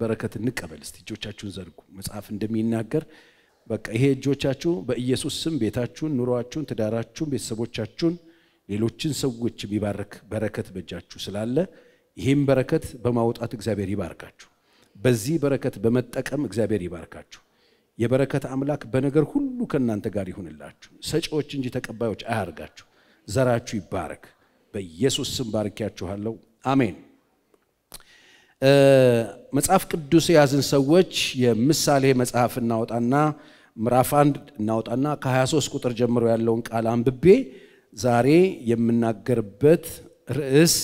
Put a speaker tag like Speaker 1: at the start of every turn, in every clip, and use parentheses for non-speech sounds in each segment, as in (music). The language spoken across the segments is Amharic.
Speaker 1: በረከት እንቀበል። እስቲ እጆቻችሁን ዘርጉ። መጽሐፍ እንደሚናገር በቃ ይሄ እጆቻችሁ በኢየሱስ ስም ቤታችሁን፣ ኑሯችሁን፣ ትዳራችሁን፣ ቤተሰቦቻችሁን፣ ሌሎችን ሰዎች የሚባርክ በረከት በእጃችሁ ስላለ ይህም በረከት በማውጣት እግዚአብሔር ይባርካችሁ። በዚህ በረከት በመጠቀም እግዚአብሔር ይባርካችሁ። የበረከት አምላክ በነገር ሁሉ ከእናንተ ጋር ይሁንላችሁ። ሰጪዎች እንጂ ተቀባዮች አያርጋችሁ። ዘራችሁ ይባረክ። በኢየሱስ ስም ባርኪያችኋለሁ። አሜን። መጽሐፍ ቅዱስ የያዝን ሰዎች የምሳሌ መጽሐፍ እናወጣና ምዕራፍ አንድ እናወጣና ከ23 ቁጥር ጀምሮ ያለውን ቃል አንብቤ ዛሬ የምናገርበት ርዕስ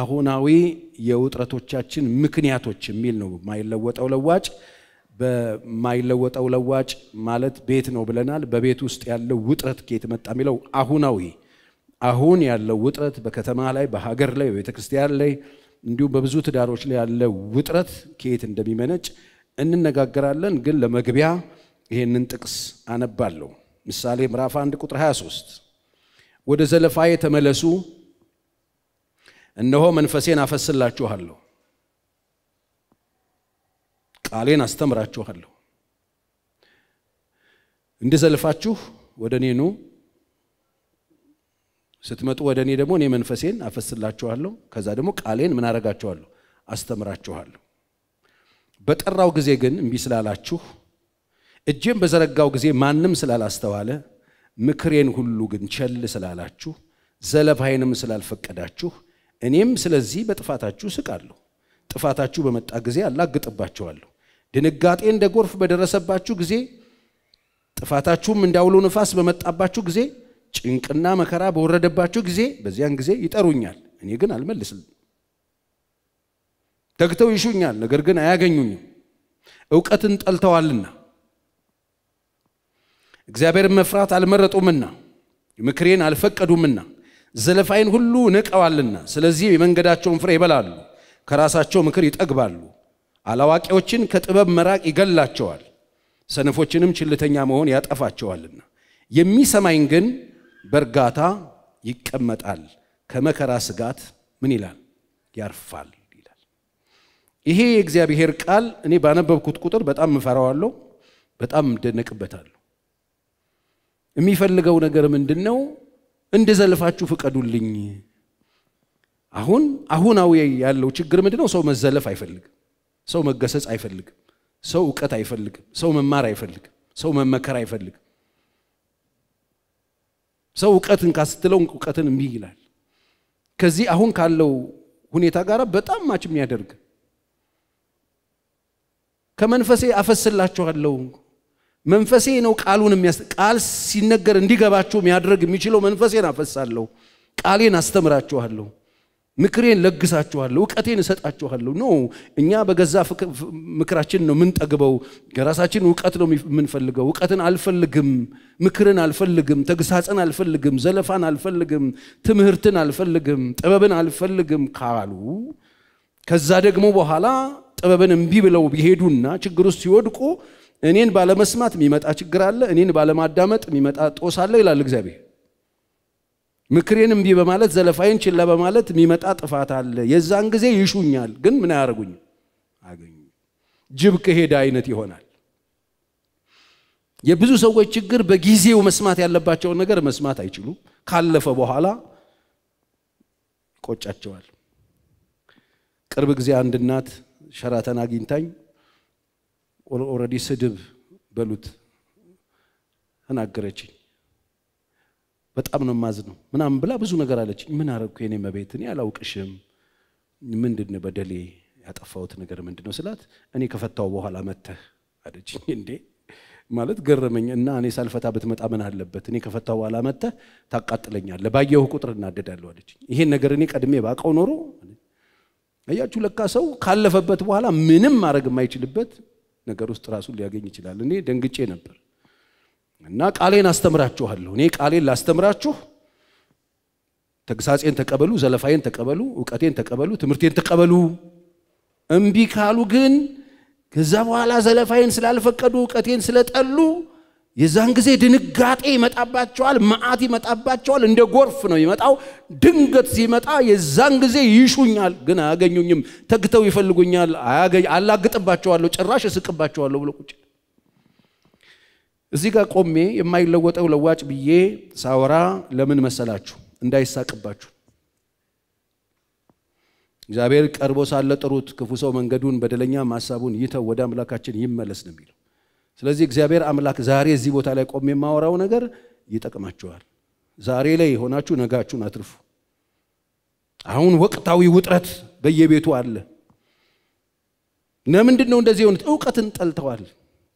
Speaker 1: አሁናዊ የውጥረቶቻችን ምክንያቶች የሚል ነው። ማይለወጠው ለዋጭ በማይለወጠው ለዋጭ ማለት ቤት ነው ብለናል። በቤት ውስጥ ያለው ውጥረት ከየት መጣ የሚለው አሁናዊ አሁን ያለው ውጥረት በከተማ ላይ፣ በሀገር ላይ፣ በቤተክርስቲያን ላይ እንዲሁም በብዙ ትዳሮች ላይ ያለ ውጥረት ከየት እንደሚመነጭ እንነጋገራለን። ግን ለመግቢያ ይህንን ጥቅስ አነባለሁ። ምሳሌ ምዕራፍ 1 ቁጥር 23 ወደ ዘለፋዬ ተመለሱ፣ እነሆ መንፈሴን አፈስላችኋለሁ፣ ቃሌን አስተምራችኋለሁ። እንደ ዘለፋችሁ ወደ እኔ ኑ ስትመጡ ወደ እኔ ደግሞ እኔ መንፈሴን አፈስላችኋለሁ። ከዛ ደግሞ ቃሌን ምን አረጋችኋለሁ? አስተምራችኋለሁ። በጠራው ጊዜ ግን እምቢ ስላላችሁ፣ እጄም በዘረጋው ጊዜ ማንም ስላላስተዋለ፣ ምክሬን ሁሉ ግን ቸል ስላላችሁ፣ ዘለፋዬንም ስላልፈቀዳችሁ፣ እኔም ስለዚህ በጥፋታችሁ ስቃለሁ። ጥፋታችሁ በመጣ ጊዜ አላግጥባችኋለሁ። ድንጋጤ እንደ ጎርፍ በደረሰባችሁ ጊዜ፣ ጥፋታችሁም እንዳውሎ ንፋስ በመጣባችሁ ጊዜ ጭንቅና መከራ በወረደባቸው ጊዜ በዚያን ጊዜ ይጠሩኛል፣ እኔ ግን አልመልስም። ተግተው ይሹኛል፣ ነገር ግን አያገኙኝም። እውቀትን ጠልተዋልና እግዚአብሔርን መፍራት አልመረጡምና ምክሬን አልፈቀዱምና ዘለፋይን ሁሉ ንቀዋልና፣ ስለዚህ የመንገዳቸውን ፍሬ ይበላሉ፣ ከራሳቸው ምክር ይጠግባሉ። አላዋቂዎችን ከጥበብ መራቅ ይገላቸዋል፣ ሰነፎችንም ችልተኛ መሆን ያጠፋቸዋልና የሚሰማኝ ግን በእርጋታ ይቀመጣል፣ ከመከራ ስጋት ምን ይላል ያርፋል ይላል። ይሄ የእግዚአብሔር ቃል እኔ ባነበብኩት ቁጥር በጣም እፈራዋለሁ፣ በጣም እደነቅበታለሁ። የሚፈልገው ነገር ምንድን ነው? እንድዘልፋችሁ ፍቀዱልኝ። አሁን አሁናዊ ያለው ችግር ምንድን ነው? ሰው መዘለፍ አይፈልግም። ሰው መገሰጽ አይፈልግም። ሰው እውቀት አይፈልግም። ሰው መማር አይፈልግም። ሰው መመከር አይፈልግም። ሰው እውቀትን ካስትለው እውቀትን እምቢ ይላል። ከዚህ አሁን ካለው ሁኔታ ጋር በጣም ማች የሚያደርግ ከመንፈሴ አፈስላችኋለሁ። መንፈሴ ነው ቃሉን ቃል ሲነገር እንዲገባችሁ የሚያደርግ የሚችለው መንፈሴን አፈሳለሁ፣ ቃሌን አስተምራችኋለሁ። ምክሬን ለግሳችኋለሁ፣ እውቀቴን እሰጣችኋለሁ። ኖ እኛ በገዛ ምክራችን ነው የምንጠግበው። የራሳችን እውቀት ነው የምንፈልገው። እውቀትን አልፈልግም፣ ምክርን አልፈልግም፣ ተግሳጽን አልፈልግም፣ ዘለፋን አልፈልግም፣ ትምህርትን አልፈልግም፣ ጥበብን አልፈልግም ካሉ ከዛ ደግሞ በኋላ ጥበብን እምቢ ብለው ቢሄዱና ችግር ውስጥ ሲወድቁ እኔን ባለመስማት የሚመጣ ችግር አለ፣ እኔን ባለማዳመጥ የሚመጣ ጦስ አለ ይላል እግዚአብሔር። ምክሬን እምቢ በማለት ዘለፋዬን ችላ በማለት የሚመጣ ጥፋት አለ። የዛን ጊዜ ይሹኛል፣ ግን ምን አያደርጉኝም? አገኙ ጅብ ከሄደ አይነት ይሆናል። የብዙ ሰዎች ችግር በጊዜው መስማት ያለባቸውን ነገር መስማት አይችሉም። ካለፈ በኋላ ቆጫቸዋል። ቅርብ ጊዜ አንድ እናት ሸራተን አግኝታኝ ኦልሬዲ ስድብ በሉት ተናገረችኝ። በጣም ነው ማዝ ነው ምናምን ብላ ብዙ ነገር አለች። ምን አረግኩ የኔ መቤት እኔ አላውቅሽም፣ ምንድን በደሌ ያጠፋሁት ነገር ምንድን ነው ስላት እኔ ከፈታው በኋላ መተህ አለች። (laughs) እንዴ ማለት ገረመኝ እና እኔ ሳልፈታ ብትመጣ ምን አለበት? እኔ ከፈታው በኋላ መተህ ታቃጥለኛለህ፣ ባየሁ ቁጥር እናደዳለሁ አለች። ይሄን ነገር እኔ ቀድሜ ባቀው ኖሮ እያችሁ ለካ ሰው ካለፈበት በኋላ ምንም ማድረግ የማይችልበት ነገር ውስጥ ራሱን ሊያገኝ ይችላል። እኔ ደንግጬ ነበር። እና ቃሌን አስተምራችኋለሁ። እኔ ቃሌን ላስተምራችሁ፣ ተግሳጼን ተቀበሉ፣ ዘለፋዬን ተቀበሉ፣ እውቀቴን ተቀበሉ፣ ትምህርቴን ተቀበሉ። እምቢ ካሉ ግን ከዛ በኋላ ዘለፋዬን ስላልፈቀዱ እውቀቴን ስለጠሉ የዛን ጊዜ ድንጋጤ ይመጣባቸዋል፣ መዓት ይመጣባቸዋል። እንደ ጎርፍ ነው ይመጣው። ድንገት ሲመጣ የዛን ጊዜ ይሹኛል፣ ግን አያገኙኝም። ተግተው ይፈልጉኛል፣ አላግጥባቸዋለሁ፣ ጭራሽ እስቅባቸዋለሁ ብሎ ቁጭ እዚህ ጋር ቆሜ የማይለወጠው ለዋጭ ብዬ ሳወራ ለምን መሰላችሁ? እንዳይሳቅባችሁ። እግዚአብሔር ቀርቦ ሳለ ጥሩት፣ ክፉ ሰው መንገዱን በደለኛ ማሳቡን ይተው ወደ አምላካችን ይመለስ ነው የሚለው። ስለዚህ እግዚአብሔር አምላክ ዛሬ እዚህ ቦታ ላይ ቆሜ የማወራው ነገር ይጠቅማቸዋል። ዛሬ ላይ የሆናችሁ ነጋችሁን አትርፉ። አሁን ወቅታዊ ውጥረት በየቤቱ አለ። ለምንድን ነው እንደዚህ የሆኑት? እውቀትን ጠልተዋል።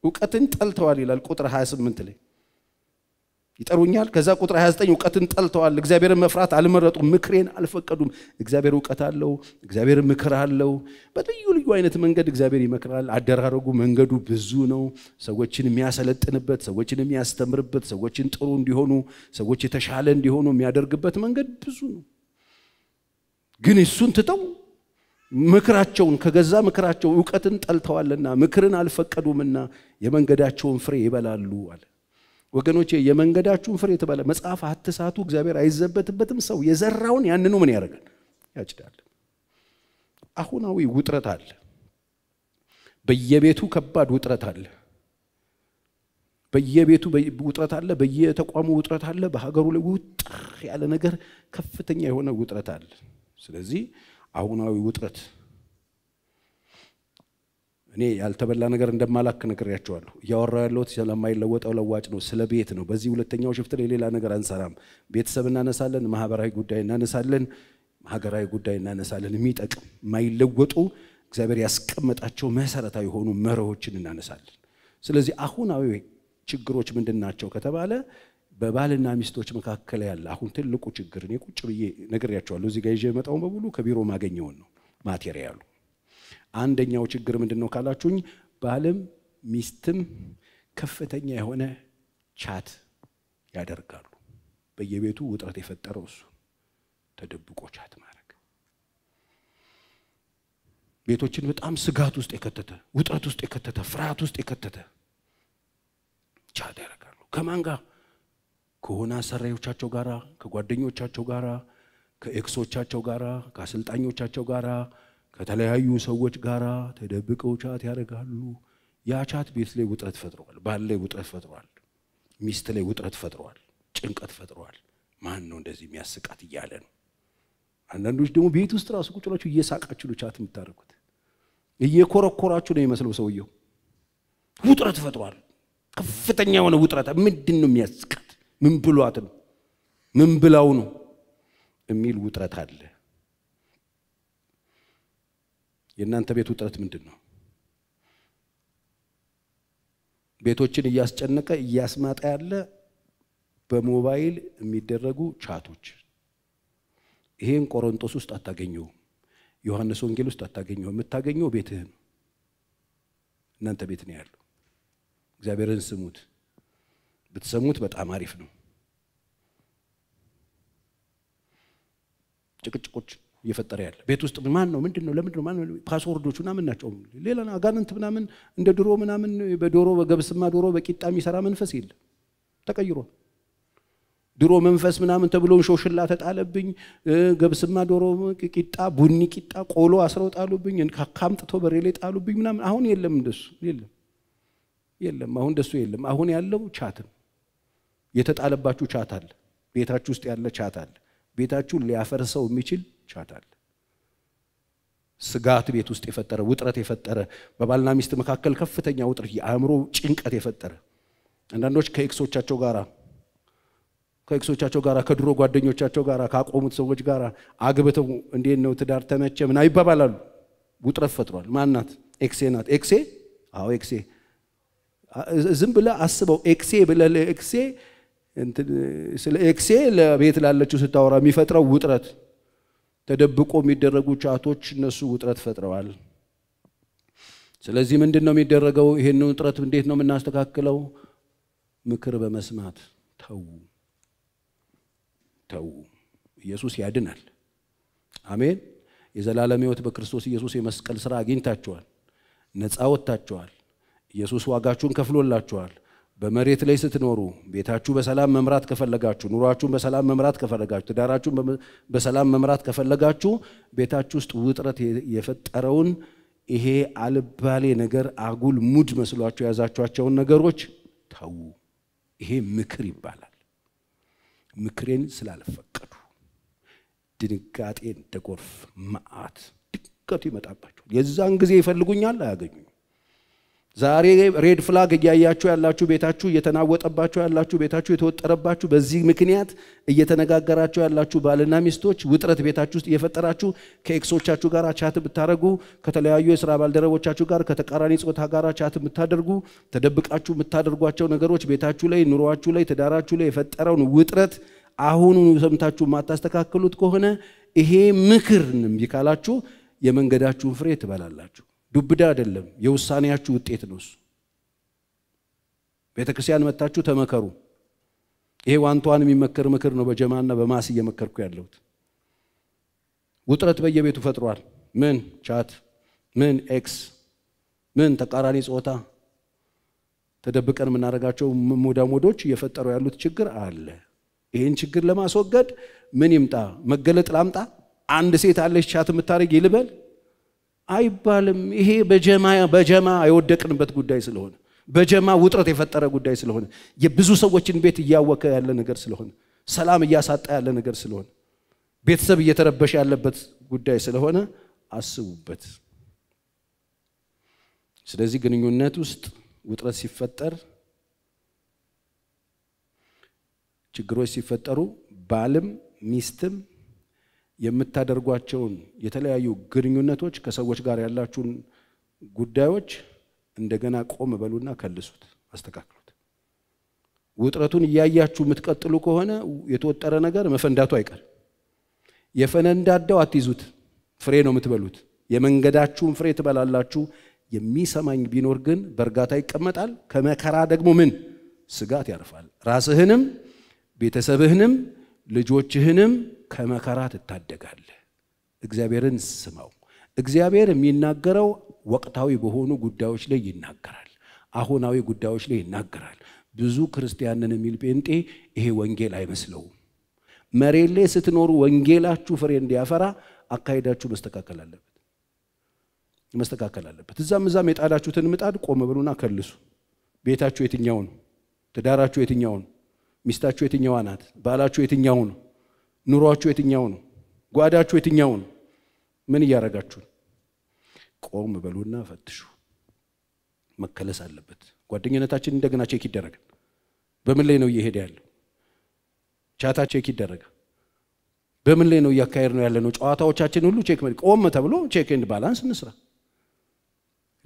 Speaker 1: እውቀትን ጠልተዋል ይላል ቁጥር 28 ላይ ይጠሩኛል። ከዛ ቁጥር 29 እውቀትን ጠልተዋል፣ እግዚአብሔርን መፍራት አልመረጡም፣ ምክሬን አልፈቀዱም። እግዚአብሔር እውቀት አለው፣ እግዚአብሔር ምክር አለው። በልዩ ልዩ አይነት መንገድ እግዚአብሔር ይመክራል። አደራረጉ መንገዱ ብዙ ነው። ሰዎችን የሚያሰለጥንበት፣ ሰዎችን የሚያስተምርበት፣ ሰዎችን ጥሩ እንዲሆኑ፣ ሰዎች የተሻለ እንዲሆኑ የሚያደርግበት መንገድ ብዙ ነው። ግን እሱን ትተው ምክራቸውን ከገዛ ምክራቸው እውቀትን ጠልተዋልና ምክርን አልፈቀዱምና የመንገዳቸውን ፍሬ ይበላሉ አለ። ወገኖቼ የመንገዳችሁን ፍሬ ትበላ። መጽሐፍ አትሳቱ፣ እግዚአብሔር አይዘበትበትም። ሰው የዘራውን ያንኑ ምን ያደርጋል? ያጭዳል። አሁናዊ ውጥረት አለ። በየቤቱ ከባድ ውጥረት አለ። በየቤቱ ውጥረት አለ። በየተቋሙ ውጥረት አለ። በሀገሩ ላይ ውጥር ያለ ነገር፣ ከፍተኛ የሆነ ውጥረት አለ። ስለዚህ አሁናዊ ውጥረት እኔ ያልተበላ ነገር እንደማላክ ነግሬያቸዋለሁ። እያወራ ያለሁት ስለማይለወጠው ለዋጭ ነው፣ ስለ ቤት ነው። በዚህ ሁለተኛው ሽፍት ላይ ሌላ ነገር አንሰራም። ቤተሰብ እናነሳለን፣ ማህበራዊ ጉዳይ እናነሳለን፣ ሀገራዊ ጉዳይ እናነሳለን። የሚጠቅም የማይለወጡ እግዚአብሔር ያስቀመጣቸው መሰረታዊ የሆኑ መርሆችን እናነሳለን። ስለዚህ አሁናዊ ችግሮች ምንድን ናቸው ከተባለ በባልና ሚስቶች መካከል ያለ አሁን ትልቁ ችግር እኔ ቁጭ ብዬ ነግሬያቸዋለሁ። እዚህ ጋር ይዤ የመጣውን በሙሉ ከቢሮ ማገኘውን ነው ማቴሪያሉ። አንደኛው ችግር ምንድን ነው ካላችሁኝ፣ ባልም ሚስትም ከፍተኛ የሆነ ቻት ያደርጋሉ። በየቤቱ ውጥረት የፈጠረው እሱ ተደብቆ ቻት ማድረግ ቤቶችን በጣም ስጋት ውስጥ የከተተ ውጥረት ውስጥ የከተተ ፍርሃት ውስጥ የከተተ ቻት ያደርጋሉ። ከማን ጋር ከሆነ አሰራዮቻቸው ጋራ፣ ከጓደኞቻቸው ጋራ፣ ከኤክሶቻቸው ጋራ፣ ከአሰልጣኞቻቸው ጋራ፣ ከተለያዩ ሰዎች ጋራ ተደብቀው ቻት ያደርጋሉ። ያ ቻት ቤት ላይ ውጥረት ፈጥሯል፣ ባል ላይ ውጥረት ፈጥሯል፣ ሚስት ላይ ውጥረት ፈጥሯል፣ ጭንቀት ፈጥሯል። ማን ነው እንደዚህ የሚያስቃት እያለ ነው። አንዳንዶች ደግሞ ቤት ውስጥ ራሱ ቁጭ ብላችሁ እየሳቃችሁ ነው ቻት የምታደርጉት። እየኮረኮራችሁ ነው የሚመስለው ሰውየው። ውጥረት ፈጥሯል፣ ከፍተኛ የሆነ ውጥረት። ምንድን ነው የሚያስቃ ምን ብሏት ነው? ምን ብላው ነው? የሚል ውጥረት አለ። የእናንተ ቤት ውጥረት ምንድን ነው? ቤቶችን እያስጨነቀ እያስማጠ ያለ በሞባይል የሚደረጉ ቻቶች። ይሄን ቆሮንቶስ ውስጥ አታገኘውም፣ ዮሐንስ ወንጌል ውስጥ አታገኘው። የምታገኘው ቤትህ ነው፣ እናንተ ቤት ነው ያለው። እግዚአብሔርን ስሙት። ብትሰሙት በጣም አሪፍ ነው። ጭቅጭቆች እየፈጠረ ያለ ቤት ውስጥ ማን ነው ምንድን ነው ለምንድን ነው ማን ፓስወርዶቹ ምናምን ናቸው። ሌላ አጋንንት ምናምን እንደ ድሮ ምናምን በዶሮ በገብስማ ዶሮ በቂጣ የሚሰራ መንፈስ የለ ተቀይሮ ድሮ መንፈስ ምናምን ተብሎ ሾሽላ ተጣለብኝ፣ ገብስማ ዶሮ፣ ቂጣ፣ ቡኒ ቂጣ፣ ቆሎ አስረው ጣሉብኝ፣ ካምጥቶ በሬ ላይ ጣሉብኝ ምናምን። አሁን የለም እንደሱ የለም የለም። አሁን እንደሱ የለም። አሁን ያለው ቻትም የተጣለባችሁ ቻት አለ። ቤታችሁ ውስጥ ያለ ቻት አለ። ቤታችሁን ሊያፈርሰው የሚችል ቻት አለ። ስጋት ቤት ውስጥ የፈጠረ ውጥረት የፈጠረ በባልና ሚስት መካከል ከፍተኛ ውጥረት፣ የአእምሮ ጭንቀት የፈጠረ አንዳንዶች ከኤክሶቻቸው ጋራ ከኤክሶቻቸው ጋራ ከድሮ ጓደኞቻቸው ጋራ ካቆሙት ሰዎች ጋር አግብተው እንዴት ነው ትዳር ተመቸ ምና ይባባላሉ። ውጥረት ፈጥሯል። ማናት? ኤክሴ ናት። ኤክሴ አዎ ኤክሴ ዝም ብለ አስበው ኤክሴ ብለ ኤክሴ ስለ ኤክሴ ለቤት ላለችው ስታወራ የሚፈጥረው ውጥረት ተደብቆ የሚደረጉ ቻቶች እነሱ ውጥረት ፈጥረዋል። ስለዚህ ምንድን ነው የሚደረገው? ይህን ውጥረት እንዴት ነው የምናስተካክለው? ምክር በመስማት ተዉ ተዉ። ኢየሱስ ያድናል። አሜን። የዘላለም ሕይወት በክርስቶስ ኢየሱስ የመስቀል ስራ አግኝታችኋል። ነፃ ወጥታችኋል። ኢየሱስ ዋጋችሁን ከፍሎላችኋል። በመሬት ላይ ስትኖሩ ቤታችሁ በሰላም መምራት ከፈለጋችሁ፣ ኑሯችሁን በሰላም መምራት ከፈለጋችሁ፣ ትዳራችሁን በሰላም መምራት ከፈለጋችሁ ቤታችሁ ውስጥ ውጥረት የፈጠረውን ይሄ አልባሌ ነገር አጉል ሙድ መስሏችሁ የያዛችኋቸውን ነገሮች ተዉ። ይሄ ምክር ይባላል። ምክሬን ስላልፈቀዱ ድንጋጤን እንደ ጎርፍ መዓት ድቀቱ ይመጣባቸዋል። የዛን ጊዜ ይፈልጉኛል፣ አያገኙኝ ዛሬ ሬድ ፍላግ እያያችሁ ያላችሁ ቤታችሁ እየተናወጠባችሁ ያላችሁ ቤታችሁ የተወጠረባችሁ በዚህ ምክንያት እየተነጋገራችሁ ያላችሁ ባልና ሚስቶች ውጥረት ቤታችሁ ውስጥ እየፈጠራችሁ ከኤክሶቻችሁ ጋር ቻት ብታደረጉ ከተለያዩ የስራ ባልደረቦቻችሁ ጋር ከተቃራኒ ጾታ ጋር ቻት ብታደርጉ ተደብቃችሁ የምታደርጓቸው ነገሮች ቤታችሁ ላይ፣ ኑሯችሁ ላይ፣ ትዳራችሁ ላይ የፈጠረውን ውጥረት አሁኑ ሰምታችሁ የማታስተካክሉት ከሆነ ይሄ ምክር እምቢ ካላችሁ የመንገዳችሁን ፍሬ ትበላላችሁ። ዱብዳ አይደለም፣ የውሳኔያችሁ ውጤት ነው እሱ። ቤተ ክርስቲያን መታችሁ ተመከሩ። ይሄ ዋንቷን የሚመከር ምክር ነው። በጀማና በማስ እየመከርኩ ያለሁት ውጥረት በየቤቱ ፈጥሯል። ምን ቻት፣ ምን ኤክስ፣ ምን ተቃራኒ ጾታ ተደብቀን የምናደርጋቸው ሞዳሞዶች እየፈጠሩ ያሉት ችግር አለ። ይህን ችግር ለማስወገድ ምን ይምጣ? መገለጥ ላምጣ? አንድ ሴት አለች ቻት የምታደርግ ይልበል? አይባልም። ይሄ በጀማ በጀማ የወደቅንበት ጉዳይ ስለሆነ በጀማ ውጥረት የፈጠረ ጉዳይ ስለሆነ የብዙ ሰዎችን ቤት እያወከ ያለ ነገር ስለሆነ ሰላም እያሳጣ ያለ ነገር ስለሆነ ቤተሰብ እየተረበሸ ያለበት ጉዳይ ስለሆነ አስቡበት። ስለዚህ ግንኙነት ውስጥ ውጥረት ሲፈጠር፣ ችግሮች ሲፈጠሩ ባልም ሚስትም የምታደርጓቸውን የተለያዩ ግንኙነቶች፣ ከሰዎች ጋር ያላችሁን ጉዳዮች እንደገና ቆም በሉና ከልሱት፣ አስተካክሉት። ውጥረቱን እያያችሁ የምትቀጥሉ ከሆነ የተወጠረ ነገር መፈንዳቱ አይቀር። የፈነንዳዳው አትይዙት፣ ፍሬ ነው የምትበሉት። የመንገዳችሁን ፍሬ ትበላላችሁ። የሚሰማኝ ቢኖር ግን በእርጋታ ይቀመጣል። ከመከራ ደግሞ ምን ስጋት ያርፋል። ራስህንም ቤተሰብህንም ልጆችህንም ከመከራ ትታደጋለህ። እግዚአብሔርን ስማው። እግዚአብሔር የሚናገረው ወቅታዊ በሆኑ ጉዳዮች ላይ ይናገራል። አሁናዊ ጉዳዮች ላይ ይናገራል። ብዙ ክርስቲያንን የሚል ጴንጤ ይሄ ወንጌል አይመስለውም። መሬት ላይ ስትኖሩ ወንጌላችሁ ፍሬ እንዲያፈራ አካሄዳችሁ መስተካከል አለበት መስተካከል አለበት። እዛም እዛም የጣላችሁትን ምጣድ ቆም ብሉና ከልሱ። ቤታችሁ የትኛው ነው? ትዳራችሁ የትኛው ነው? ሚስታችሁ የትኛዋ ናት? ባላችሁ የትኛው ነው? ኑሯችሁ የትኛው ነው? ጓዳችሁ የትኛው ነው? ምን እያረጋችሁ? ነው? ቆም በሉና ፈትሹ። መከለስ አለበት። ጓደኝነታችን እንደገና ቼክ ይደረጋል። በምን ላይ ነው እየሄደ ያለው? ቻታ ቼክ ይደረግ። በምን ላይ ነው እያካሄድ ነው ያለ ነው? ጨዋታዎቻችን ሁሉ ቼክ፣ ቆም ተብሎ ቼክ ኤንድ ባላንስ እንስራ።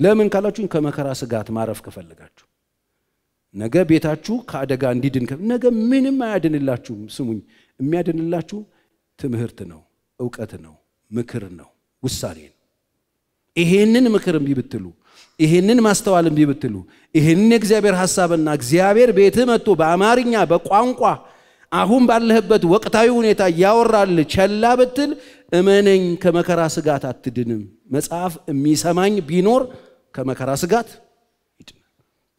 Speaker 1: ለምን ካላችሁኝ ከመከራ ስጋት ማረፍ ከፈለጋችሁ ነገ ቤታችሁ ከአደጋ እንዲድን ነገ ምንም አያድንላችሁም። ስሙኝ የሚያድንላችሁ ትምህርት ነው፣ እውቀት ነው፣ ምክር ነው፣ ውሳኔ ነው። ይሄንን ምክር እምቢ ብትሉ፣ ይሄንን ማስተዋል እምቢ ብትሉ፣ ይሄንን የእግዚአብሔር ሐሳብና እግዚአብሔር ቤትህ መጥቶ በአማርኛ በቋንቋ አሁን ባለህበት ወቅታዊ ሁኔታ እያወራል ቸላ ብትል፣ እመነኝ ከመከራ ስጋት አትድንም። መጽሐፍ የሚሰማኝ ቢኖር ከመከራ ስጋት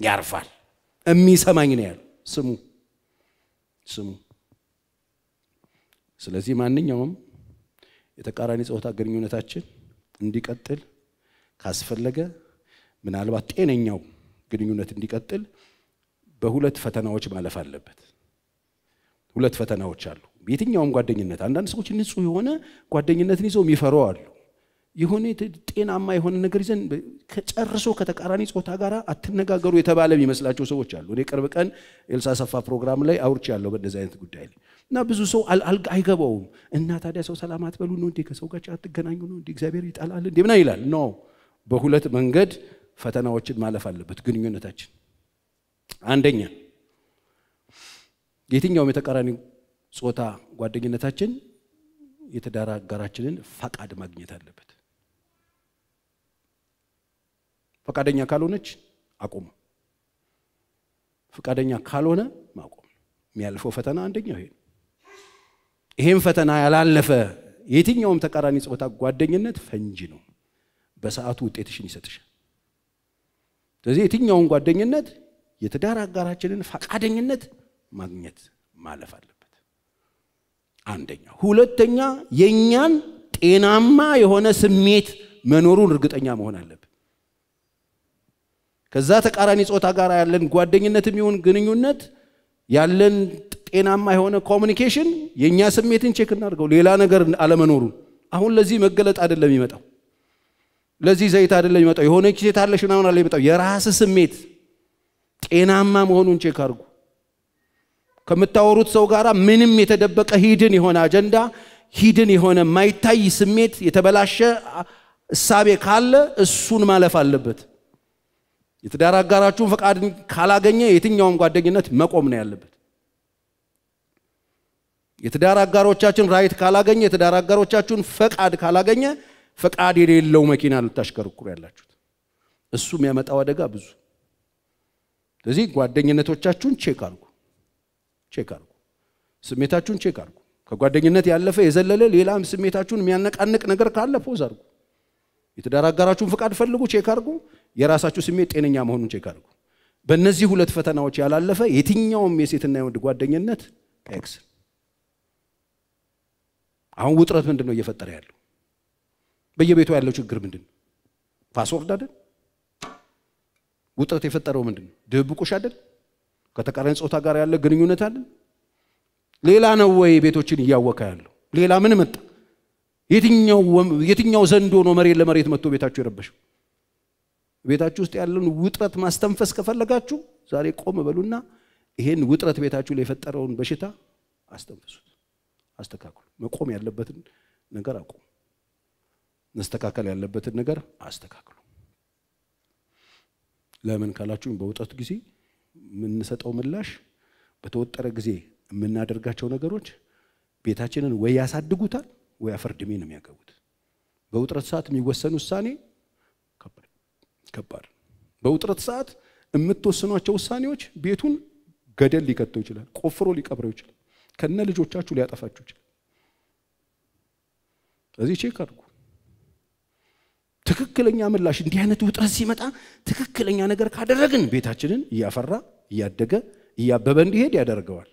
Speaker 1: ያርፋል። የሚሰማኝ ነው ያሉ ስሙ ስሙ ስለዚህ ማንኛውም የተቃራኒ ጾታ ግንኙነታችን እንዲቀጥል ካስፈለገ ምናልባት ጤነኛው ግንኙነት እንዲቀጥል በሁለት ፈተናዎች ማለፍ አለበት። ሁለት ፈተናዎች አሉ። የትኛውም ጓደኝነት አንዳንድ ሰዎች ንጹህ የሆነ ጓደኝነትን ይዘው የሚፈሩ አሉ። የሆነ ጤናማ የሆነ ነገር ይዘን ጨርሶ ከተቃራኒ ጾታ ጋር አትነጋገሩ የተባለ የሚመስላቸው ሰዎች አሉ። እኔ ቅርብ ቀን ኤልሳ ሰፋ ፕሮግራም ላይ አውርቼ ያለው በእንደዚህ አይነት ጉዳይ ላይ እና ብዙ ሰው አይገባውም። እና ታዲያ ሰው ሰላም አትበሉ ነው እንዴ? ከሰው ጋር አትገናኙ ነው እንዴ? እግዚአብሔር ይጠላል እንዴ? ምና ይላል። ኖ በሁለት መንገድ ፈተናዎችን ማለፍ አለበት ግንኙነታችን። አንደኛ የትኛውም የተቃራኒ ጾታ ጓደኝነታችን የትዳር አጋራችንን ፈቃድ ማግኘት አለበት። ፈቃደኛ ካልሆነች አቁም፣ ፈቃደኛ ካልሆነ ማቆም። የሚያልፈው ፈተና አንደኛው ይሄ ነው። ይህም ፈተና ያላለፈ የትኛውም ተቃራኒ ጾታ ጓደኝነት ፈንጂ ነው። በሰዓቱ ውጤትሽን ይሰጥሻል። ስለዚህ የትኛውን ጓደኝነት፣ የትዳር አጋራችንን ፈቃደኝነት ማግኘት ማለፍ አለበት። አንደኛ። ሁለተኛ የእኛን ጤናማ የሆነ ስሜት መኖሩን እርግጠኛ መሆን አለብን። ከዛ ተቃራኒ ጾታ ጋር ያለን ጓደኝነትም ይሁን ግንኙነት ያለን ጤናማ የሆነ ኮሚኒኬሽን የእኛ ስሜትን ቼክ እናድርገው፣ ሌላ ነገር አለመኖሩን። አሁን ለዚህ መገለጥ አይደለም ይመጣው ለዚህ ዘይት አይደለም ይመጣው የሆነች ሴት አለሽ ምናምን አለ ይመጣው የራስ ስሜት ጤናማ መሆኑን ቼክ አድርጉ። ከምታወሩት ሰው ጋር ምንም የተደበቀ ሂድን የሆነ አጀንዳ፣ ሂድን የሆነ ማይታይ ስሜት፣ የተበላሸ እሳቤ ካለ እሱን ማለፍ አለበት። የትዳር አጋራችሁን ፈቃድ ካላገኘ የትኛውም ጓደኝነት መቆም ነው ያለበት። የትዳር አጋሮቻችን ራይት ካላገኘ የትዳር አጋሮቻችሁን ፈቃድ ካላገኘ ፈቃድ የሌለው መኪና ልታሽከርክሩ ያላችሁት እሱ የሚያመጣው አደጋ ብዙ። ስለዚህ ጓደኝነቶቻችሁን ቼክ አርጉ፣ ቼክ አርጉ፣ ስሜታችሁን ቼክ አርጉ። ከጓደኝነት ያለፈ የዘለለ ሌላም ስሜታችሁን የሚያነቃንቅ ነገር ካለ ፖዝ አርጉ የትዳር አጋራችሁን ፈቃድ ፈልጉ፣ ቼክ አርጉ የራሳችሁ ስሜት ጤነኛ መሆኑን ቼክ አርጉ። በእነዚህ ሁለት ፈተናዎች ያላለፈ የትኛውም የሴትና የወንድ ጓደኝነት አይክስል። አሁን ውጥረት ምንድን ነው እየፈጠረ ያለው? በየቤቱ ያለው ችግር ምንድን ነው? ፓስወርድ አይደል? ውጥረት የፈጠረው ምንድን ነው? ድብብቆሽ አይደል? ከተቃራኒ ጾታ ጋር ያለ ግንኙነት አይደል? ሌላ ነው ወይ ቤቶችን እያወከ ያለው? ሌላ ምን መጣ? የትኛው ዘንዶ ነው መሬት ለመሬት መጥቶ ቤታችሁ የረበሸው? ቤታችሁ ውስጥ ያለውን ውጥረት ማስተንፈስ ከፈለጋችሁ ዛሬ ቆም በሉና ይሄን ውጥረት ቤታችሁ ላይ የፈጠረውን በሽታ አስተንፍሱት። አስተካክሉ። መቆም ያለበትን ነገር አቁሙ። መስተካከል ያለበትን ነገር አስተካክሉ። ለምን ካላችሁኝ በውጠት ጊዜ የምንሰጠው ምላሽ በተወጠረ ጊዜ የምናደርጋቸው ነገሮች ቤታችንን ወይ ያሳድጉታል ወይ አፈር ድሜ ነው የሚያገቡት። በውጥረት ሰዓት የሚወሰን ውሳኔ ከባድ። በውጥረት ሰዓት የምትወስኗቸው ውሳኔዎች ቤቱን ገደል ሊከተው ይችላል፣ ቆፍሮ ሊቀብረው ይችላል። ከነ ልጆቻችሁ ሊያጠፋችሁ ይችላል። ስለዚህ ቼክ አድርጉ። ትክክለኛ ምላሽ እንዲህ አይነት ውጥረት ሲመጣ ትክክለኛ ነገር ካደረግን ቤታችንን እያፈራ እያደገ እያበበ እንዲሄድ ያደርገዋል።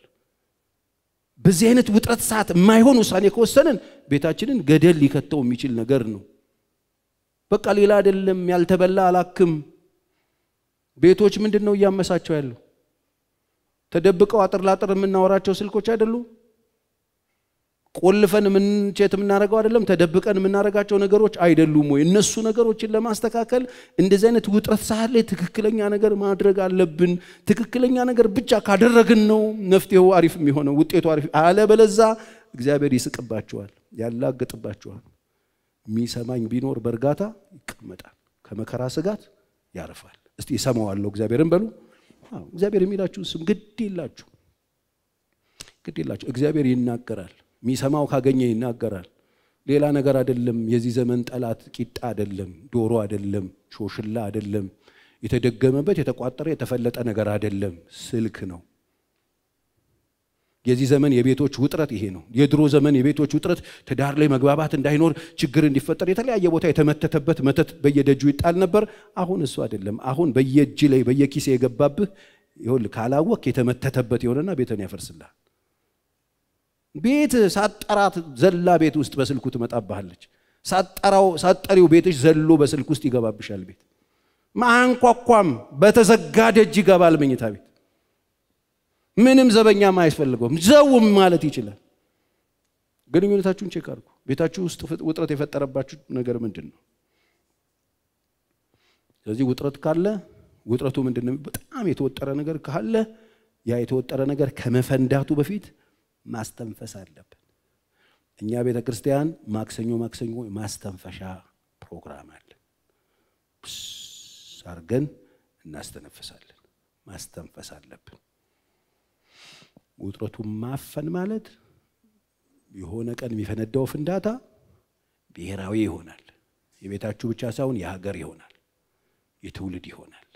Speaker 1: በዚህ አይነት ውጥረት ሰዓት የማይሆን ውሳኔ ከወሰንን ቤታችንን ገደል ሊከተው የሚችል ነገር ነው። በቃ ሌላ አይደለም፣ ያልተበላ አላክም። ቤቶች ምንድን ነው እያመሳቸው ያለው? ተደብቀው አጥር ላጥር የምናወራቸው ስልኮች አይደሉም። ቆልፈን ምንቼት የምናደርገው አይደለም። ተደብቀን የምናደርጋቸው ነገሮች አይደሉም ወይ? እነሱ ነገሮችን ለማስተካከል እንደዚህ አይነት ውጥረት ሰዓት ላይ ትክክለኛ ነገር ማድረግ አለብን። ትክክለኛ ነገር ብቻ ካደረግን ነው መፍትሄው አሪፍ የሚሆነው ውጤቱ አሪፍ። አለበለዛ እግዚአብሔር ይስቅባቸዋል ያላግጥባቸዋል የሚሰማኝ ቢኖር በእርጋታ ይቀመጣል፣ ከመከራ ስጋት ያርፋል። እስቲ ይሰማዋለሁ እግዚአብሔርን በሉ እግዚአብሔር የሚላችሁ ስም ግድ የላችሁ ግድ የላችሁ። እግዚአብሔር ይናገራል። የሚሰማው ካገኘ ይናገራል። ሌላ ነገር አይደለም። የዚህ ዘመን ጠላት ቂጣ አይደለም፣ ዶሮ አይደለም፣ ሾሽላ አይደለም፣ የተደገመበት የተቋጠረ የተፈለጠ ነገር አይደለም። ስልክ ነው። የዚህ ዘመን የቤቶች ውጥረት ይሄ ነው። የድሮ ዘመን የቤቶች ውጥረት ትዳር ላይ መግባባት እንዳይኖር፣ ችግር እንዲፈጠር የተለያየ ቦታ የተመተተበት መተት በየደጁ ይጣል ነበር። አሁን እሱ አይደለም። አሁን በየእጅ ላይ በየኪሴ የገባብህ ይኸውልህ፣ ካላወቅ የተመተተበት የሆነና ቤትን ያፈርስልሃል። ቤት ሳጠራት ዘላ ቤት ውስጥ በስልኩ ትመጣብሃለች። ሳጠሪው ቤትሽ ዘሎ በስልክ ውስጥ ይገባብሻል። ቤት ማንኳኳም በተዘጋ ደጅ ይገባል መኝታ ቤት ምንም ዘበኛም አያስፈልገውም። ዘውም ማለት ይችላል። ግንኙነታችሁን ቼክ አድርጉ። ቤታችሁ ውስጥ ውጥረት የፈጠረባችሁ ነገር ምንድን ነው? ስለዚህ ውጥረት ካለ ውጥረቱ ምንድን ነው? በጣም የተወጠረ ነገር ካለ ያ የተወጠረ ነገር ከመፈንዳቱ በፊት ማስተንፈስ አለብን። እኛ ቤተ ክርስቲያን ማክሰኞ ማክሰኞ ማስተንፈሻ ፕሮግራም አለ። አርገን እናስተነፍሳለን። ማስተንፈስ አለብን። ውጥረቱን ማፈን ማለት የሆነ ቀን የሚፈነዳው ፍንዳታ ብሔራዊ ይሆናል። የቤታችሁ ብቻ ሳይሆን የሀገር ይሆናል፣ የትውልድ ይሆናል።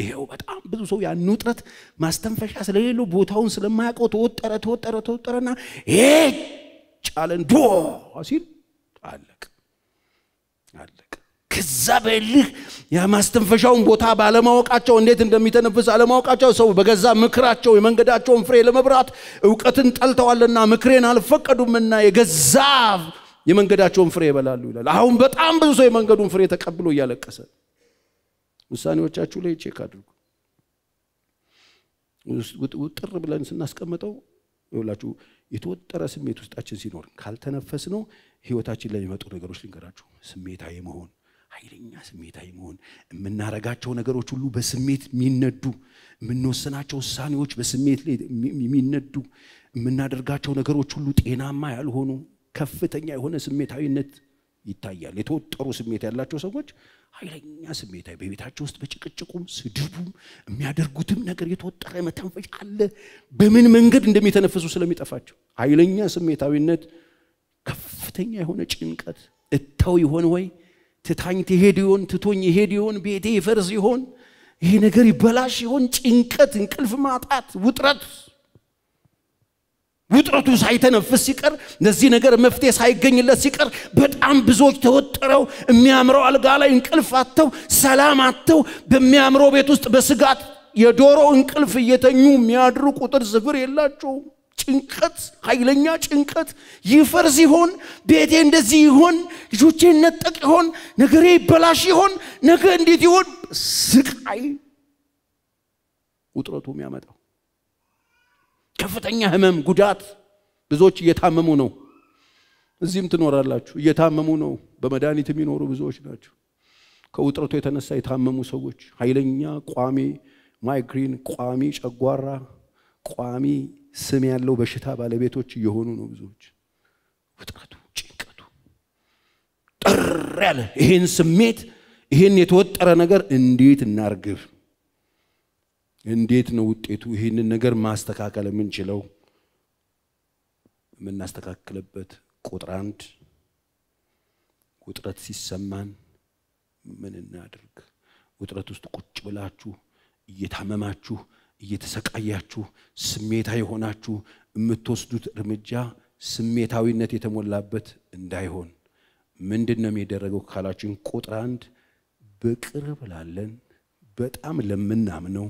Speaker 1: ይሄው በጣም ብዙ ሰው ያን ውጥረት ማስተንፈሻ ስለሌለው ቦታውን ስለማያውቀው ተወጠረ ተወጠረ ተወጠረና ጫለን ዶ ሲል አለቅ አለቅ በገዛ በልህ የማስተንፈሻውን ቦታ ባለማወቃቸው እንዴት እንደሚተነፍስ አለማወቃቸው ሰው በገዛ ምክራቸው የመንገዳቸውን ፍሬ ለመብራት እውቀትን ጠልተዋልና ምክሬን አልፈቀዱምና የገዛ የመንገዳቸውን ፍሬ ይበላሉ ይላል። አሁን በጣም ብዙ ሰው የመንገዱን ፍሬ ተቀብሎ እያለቀሰ ውሳኔዎቻችሁ ላይ ቼክ አድርጉ። ውጥር ብለን ስናስቀምጠው ይኸውላችሁ የተወጠረ ስሜት ውስጣችን ሲኖር ካልተነፈስ ነው ህይወታችን ላይ የሚመጡ ነገሮች ልንገራችሁ፣ ስሜታዊ መሆን ኃይለኛ ስሜታዊ መሆን፣ የምናረጋቸው ነገሮች ሁሉ በስሜት የሚነዱ፣ የምንወስናቸው ውሳኔዎች በስሜት የሚነዱ፣ የምናደርጋቸው ነገሮች ሁሉ ጤናማ ያልሆኑ፣ ከፍተኛ የሆነ ስሜታዊነት ይታያል። የተወጠሩ ስሜት ያላቸው ሰዎች ኃይለኛ ስሜታዊ በቤታቸው ውስጥ በጭቅጭቁም፣ ስድቡም የሚያደርጉትም ነገር የተወጠረ መተንፈሽ አለ። በምን መንገድ እንደሚተነፍሱ ስለሚጠፋቸው ኃይለኛ ስሜታዊነት፣ ከፍተኛ የሆነ ጭንቀት፣ እተው ይሆን ወይ ትታኝ ትሄድ ይሆን? ትቶኝ ይሄድ ይሆን? ቤቴ ይፈርስ ይሆን? ይሄ ነገር ይበላሽ ይሆን? ጭንቀት፣ እንቅልፍ ማጣት፣ ውጥረት ውጥረቱ ሳይተነፍስ ሲቀር ለዚህ ነገር መፍትሄ ሳይገኝለት ሲቀር በጣም ብዙዎች ተወጥረው የሚያምረው አልጋ ላይ እንቅልፍ አጥተው ሰላም አጥተው በሚያምረው ቤት ውስጥ በስጋት የዶሮ እንቅልፍ እየተኙ የሚያድሩ ቁጥር
Speaker 2: ስፍር የላቸውም። ጭንቀት፣ ኃይለኛ ጭንቀት ይፈርስ ይሆን? ቤቴ እንደዚህ ይሆን? ልጆቼ ይነጠቅ ይሆን? ነገሬ ይበላሽ ይሆን? ነገ እንዴት ይሆን?
Speaker 1: ስቃይ ውጥረቱ የሚያመጣው ከፍተኛ ህመም፣ ጉዳት። ብዙዎች እየታመሙ ነው። እዚህም ትኖራላችሁ። እየታመሙ ነው። በመድኃኒት የሚኖሩ ብዙዎች ናቸው። ከውጥረቱ የተነሳ የታመሙ ሰዎች ኃይለኛ ቋሚ ማይግሪን፣ ቋሚ ጨጓራ፣ ቋሚ ስም ያለው በሽታ ባለቤቶች እየሆኑ ነው ብዙዎች። ውጥረቱ፣ ጭንቀቱ ጥር ያለ ይህን ስሜት ይህን የተወጠረ ነገር እንዴት እናርግብ? እንዴት ነው ውጤቱ? ይህንን ነገር ማስተካከል የምንችለው? የምናስተካክልበት ቁጥር አንድ ውጥረት ሲሰማን ምን እናድርግ? ውጥረት ውስጥ ቁጭ ብላችሁ እየታመማችሁ እየተሰቃያችሁ ስሜታ የሆናችሁ የምትወስዱት እርምጃ ስሜታዊነት የተሞላበት እንዳይሆን ምንድን ነው የሚደረገው ካላችን፣ ቁጥር አንድ በቅርብ ላለን በጣም ለምናምነው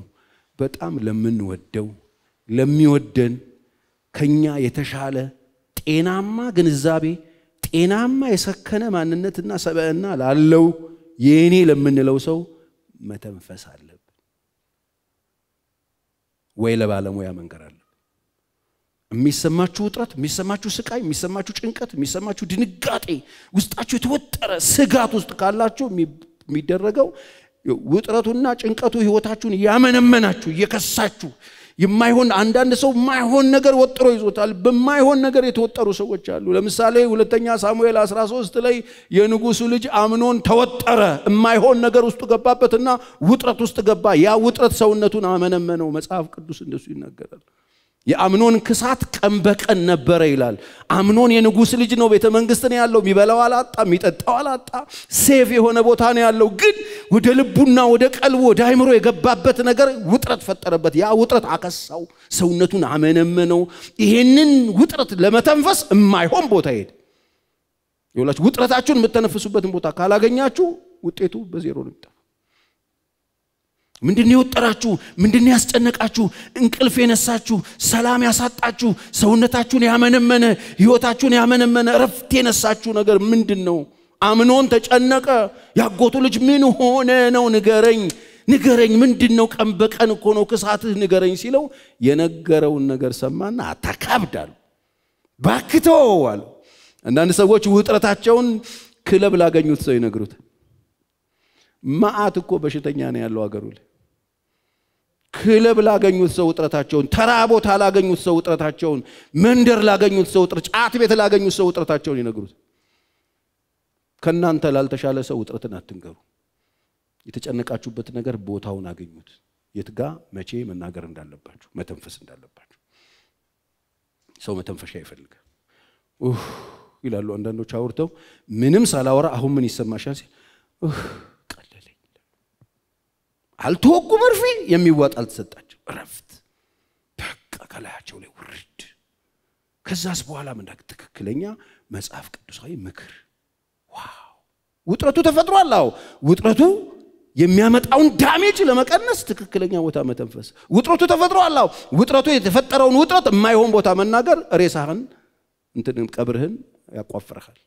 Speaker 1: በጣም ለምንወደው ለሚወደን ከኛ የተሻለ ጤናማ ግንዛቤ ጤናማ የሰከነ ማንነትና ሰብዕና ላለው የእኔ ለምንለው ሰው መተንፈስ አለብን። ወይ ለባለሙያ መንገር አለ። የሚሰማችሁ ውጥረት፣ የሚሰማችሁ ስቃይ፣ የሚሰማችሁ ጭንቀት፣ የሚሰማችሁ ድንጋጤ፣ ውስጣችሁ የተወጠረ ስጋት ውስጥ ካላችሁ የሚደረገው ውጥረቱና ጭንቀቱ ህይወታችሁን እያመነመናችሁ እየከሳችሁ የማይሆን አንዳንድ ሰው የማይሆን ነገር ወጥሮ ይዞታል። በማይሆን ነገር የተወጠሩ ሰዎች አሉ። ለምሳሌ ሁለተኛ ሳሙኤል 13 ላይ የንጉሱ ልጅ አምኖን ተወጠረ። የማይሆን ነገር ውስጡ ገባበትና ውጥረት ውስጥ ገባ። ያ ውጥረት ሰውነቱን አመነመነው። መጽሐፍ ቅዱስ እንደሱ ይናገራል። የአምኖን ክሳት ቀን በቀን ነበረ ይላል። አምኖን የንጉሥ ልጅ ነው። ቤተ መንግስት ነው ያለው። የሚበላው አላጣ፣ የሚጠጣው አላጣ። ሴፍ የሆነ ቦታ ነው ያለው። ግን ወደ ልቡና ወደ ቀልቡ ወደ አይምሮ የገባበት ነገር ውጥረት ፈጠረበት። ያ ውጥረት አከሳው፣ ሰውነቱን አመነመነው። ይሄንን ውጥረት ለመተንፈስ የማይሆን ቦታ ሄድ ይውላችሁ። ውጥረታችሁን የምተነፍሱበትን ቦታ ካላገኛችሁ ውጤቱ በዜሮ ነው ምንድን የወጠራችሁ? ምንድን ያስጨነቃችሁ? እንቅልፍ የነሳችሁ፣ ሰላም ያሳጣችሁ፣ ሰውነታችሁን ያመነመነ፣ ህይወታችሁን ያመነመነ፣ እረፍት የነሳችሁ ነገር ምንድን ነው? አምኖን ተጨነቀ። ያጎቱ ልጅ ምን ሆነ ነው? ንገረኝ፣ ንገረኝ፣ ምንድን ነው? ቀን በቀን እኮ ነው ክሳትህ፣ ንገረኝ ሲለው የነገረውን ነገር ሰማና አታካብዳል፣ ባክተው አለ። አንዳንድ ሰዎች ውጥረታቸውን ክለብ ላገኙት ሰው ይነግሩታል። መዓት እኮ በሽተኛ ነው ያለው አገሩ ላይ። ክለብ ላገኙት ሰው ውጥረታቸውን፣ ተራ ቦታ ላገኙት ሰው ውጥረታቸውን፣ መንደር ላገኙት ሰው ውጥረት፣ ጫት ቤት ላገኙት ሰው ውጥረታቸውን ይነግሩት። ከእናንተ ላልተሻለ ሰው ውጥረትን አትንገሩ። የተጨነቃችሁበት ነገር ቦታውን አገኙት። የት ጋ መቼ መናገር እንዳለባችሁ፣ መተንፈስ እንዳለባችሁ። ሰው መተንፈሻ ይፈልጋል ይላሉ አንዳንዶች አውርተው ምንም ሳላወራ አሁን ምን ይሰማሻል ሲል አልተወጉ መርፌ የሚወጣ አልተሰጣቸው። እረፍት በቃ ከላያቸው ላይ ውርድ። ከዛስ በኋላ ምን ትክክለኛ መጽሐፍ ቅዱሳዊ ምክር። ዋው ውጥረቱ ተፈጥሯል። አዎ ውጥረቱ የሚያመጣውን ዳሜጅ ለመቀነስ ትክክለኛ ቦታ መተንፈስ። ውጥረቱ ተፈጥሯል። አዎ ውጥረቱ የተፈጠረውን ውጥረት የማይሆን ቦታ መናገር ሬሳህን እንትን ቀብርህን ያቋፍረሃል።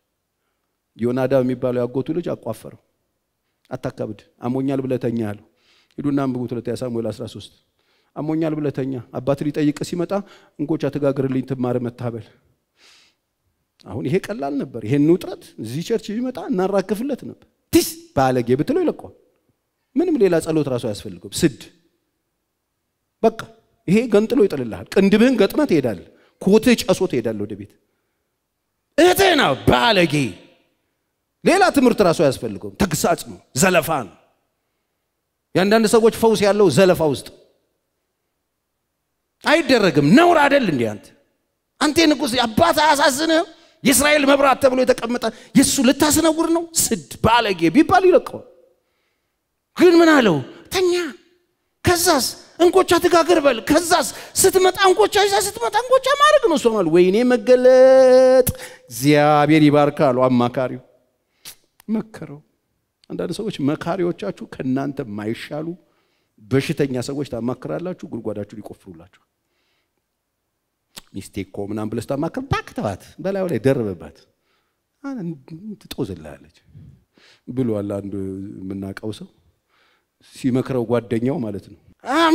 Speaker 1: ዮናዳብ የሚባለው ያጎቱ ልጅ አቋፈረው። አታካብድ፣ አሞኛል ብለተኛ አለው። ሂዱና አንብቡት። ሁለተኛ ሳሙኤል 13 አሞኛል ብለተኛ አባት ሊጠይቅ ሲመጣ እንጎቻ ተጋግርልኝ ትማር መታበል። አሁን ይሄ ቀላል ነበር። ይሄን ውጥረት እዚህ ቸርች ቢመጣ እናራክፍለት ነበር። ቲስ ባለጌ ብትለው ይለቋል። ምንም ሌላ ጸሎት ራሱ አያስፈልገው። ስድ በቃ ይሄ ገንጥሎ ይጥልልሃል። ቅንድብህን ገጥመ ትሄዳለህ። ኮትህ ጨሶ ትሄዳለ ወደ ቤት። እህትህ ባለጌ። ሌላ ትምህርት ራሱ አያስፈልገውም። ተግሳጽ ነው፣ ዘለፋ ነው። የአንዳንድ ሰዎች ፈውስ ያለው ዘለፋ ውስጥ አይደረግም። ነውር አደል እንዲ አንተ አንተ ንጉሥ አባት አያሳዝንህም? የእስራኤል መብራት ተብሎ የተቀመጠ የእሱ ልታስነውር ነው? ስድ ባለጌ ቢባል ይለቀዋል። ግን ምን
Speaker 2: አለው? ተኛ። ከዛስ እንቆቻ ትጋገር በል። ከዛስ ስትመጣ እንቆቻ
Speaker 1: ይዛ ስትመጣ እንቆቻ ማድረግ ነው። ሶማል ወይኔ መገለጥ፣ እግዚአብሔር ይባርካሉ። አማካሪው መከረው። አንዳንድ ሰዎች መካሪዎቻችሁ ከእናንተ ማይሻሉ በሽተኛ ሰዎች ታማክራላችሁ፣ ጉድጓዳችሁ ሊቆፍሩላችሁ። ሚስቴክ ምናም ምናምን ብለህ ስታማክር ባክተባት በላዩ ላይ ደርበባት ትጦዝላለች ብሏል አንድ የምናውቀው ሰው ሲመክረው ጓደኛው ማለት ነው።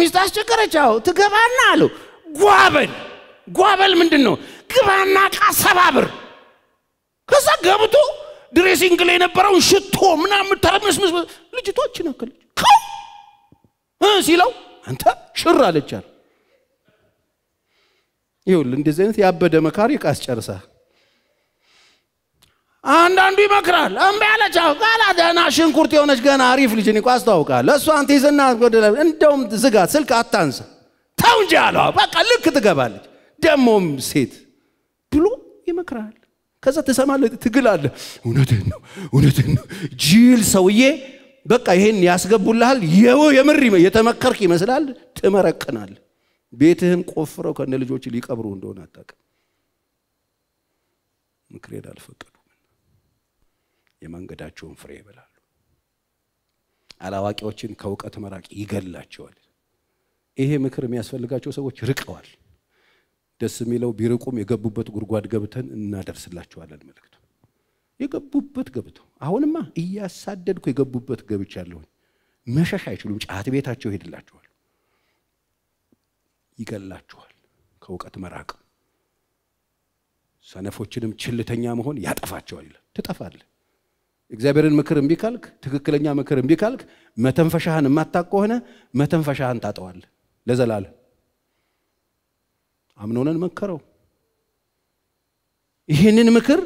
Speaker 2: ሚስት አስቸገረች። አዎ ትገባና አለው
Speaker 1: ጓበል ጓበል ምንድን ነው? ግባና ዕቃ ሰባብር። ከዛ
Speaker 2: ገብቶ ድሬሲንግ ላይ የነበረውን ሽቶ ምናምን ተረምስምስ ልጅቶች ነክልጅ
Speaker 1: ሲለው አንተ ሽር አለቻል። ይሁል እንደዚህ አይነት ያበደ መካሪ ጨርሳ አንዳንዱ ይመክራል። እምቢ አለቻው። ገና ደህና ሽንኩርት የሆነች ገና አሪፍ ልጅ እኮ አስተዋውቃለሁ። ለእሱ አንተ ይዘና እንደውም ዝጋት፣ ስልክ አታንሳ፣ ተው እንጂ አለዋ። በቃ ልክ ትገባለች፣ ደግሞም ሴት ብሎ ይመክራል። ከዛ ትሰማለህ፣ ትግል አለ። እውነትህን ነው፣ እውነትህን ነው። ጅል ሰውዬ በቃ ይሄን ያስገቡልሃል። የው የምር የተመከርክ ይመስላል፣ ትመረቅናል። ቤትህን ቆፍረው ከነ ልጆች ሊቀብሩ እንደሆነ አታውቅም። ምክሬን አልፈቀዱም፣ የመንገዳቸውን ፍሬ ይበላሉ። አላዋቂዎችን ከእውቀት መራቅ ይገላቸዋል። ይሄ ምክር የሚያስፈልጋቸው ሰዎች ርቀዋል። ደስ የሚለው ቢርቁም የገቡበት ጉድጓድ ገብተን እናደርስላቸዋለን መልእክቱ። የገቡበት ገብተው አሁንማ እያሳደድኩ የገቡበት ያለሁኝ መሸሽ አይችሉም። ጫት ቤታቸው ይሄድላቸዋል፣ ይገላቸዋል። ከእውቀት መራቅ ሰነፎችንም ችልተኛ መሆን ያጠፋቸዋል ይላል። ትጠፋለህ። እግዚአብሔርን ምክር እምቢ ካልክ፣ ትክክለኛ ምክር እምቢ ካልክ፣ መተንፈሻህን የማታቅ ከሆነ መተንፈሻህን ታጠዋለህ ለዘላለም። አምኖንን መከረው። ይህንን ምክር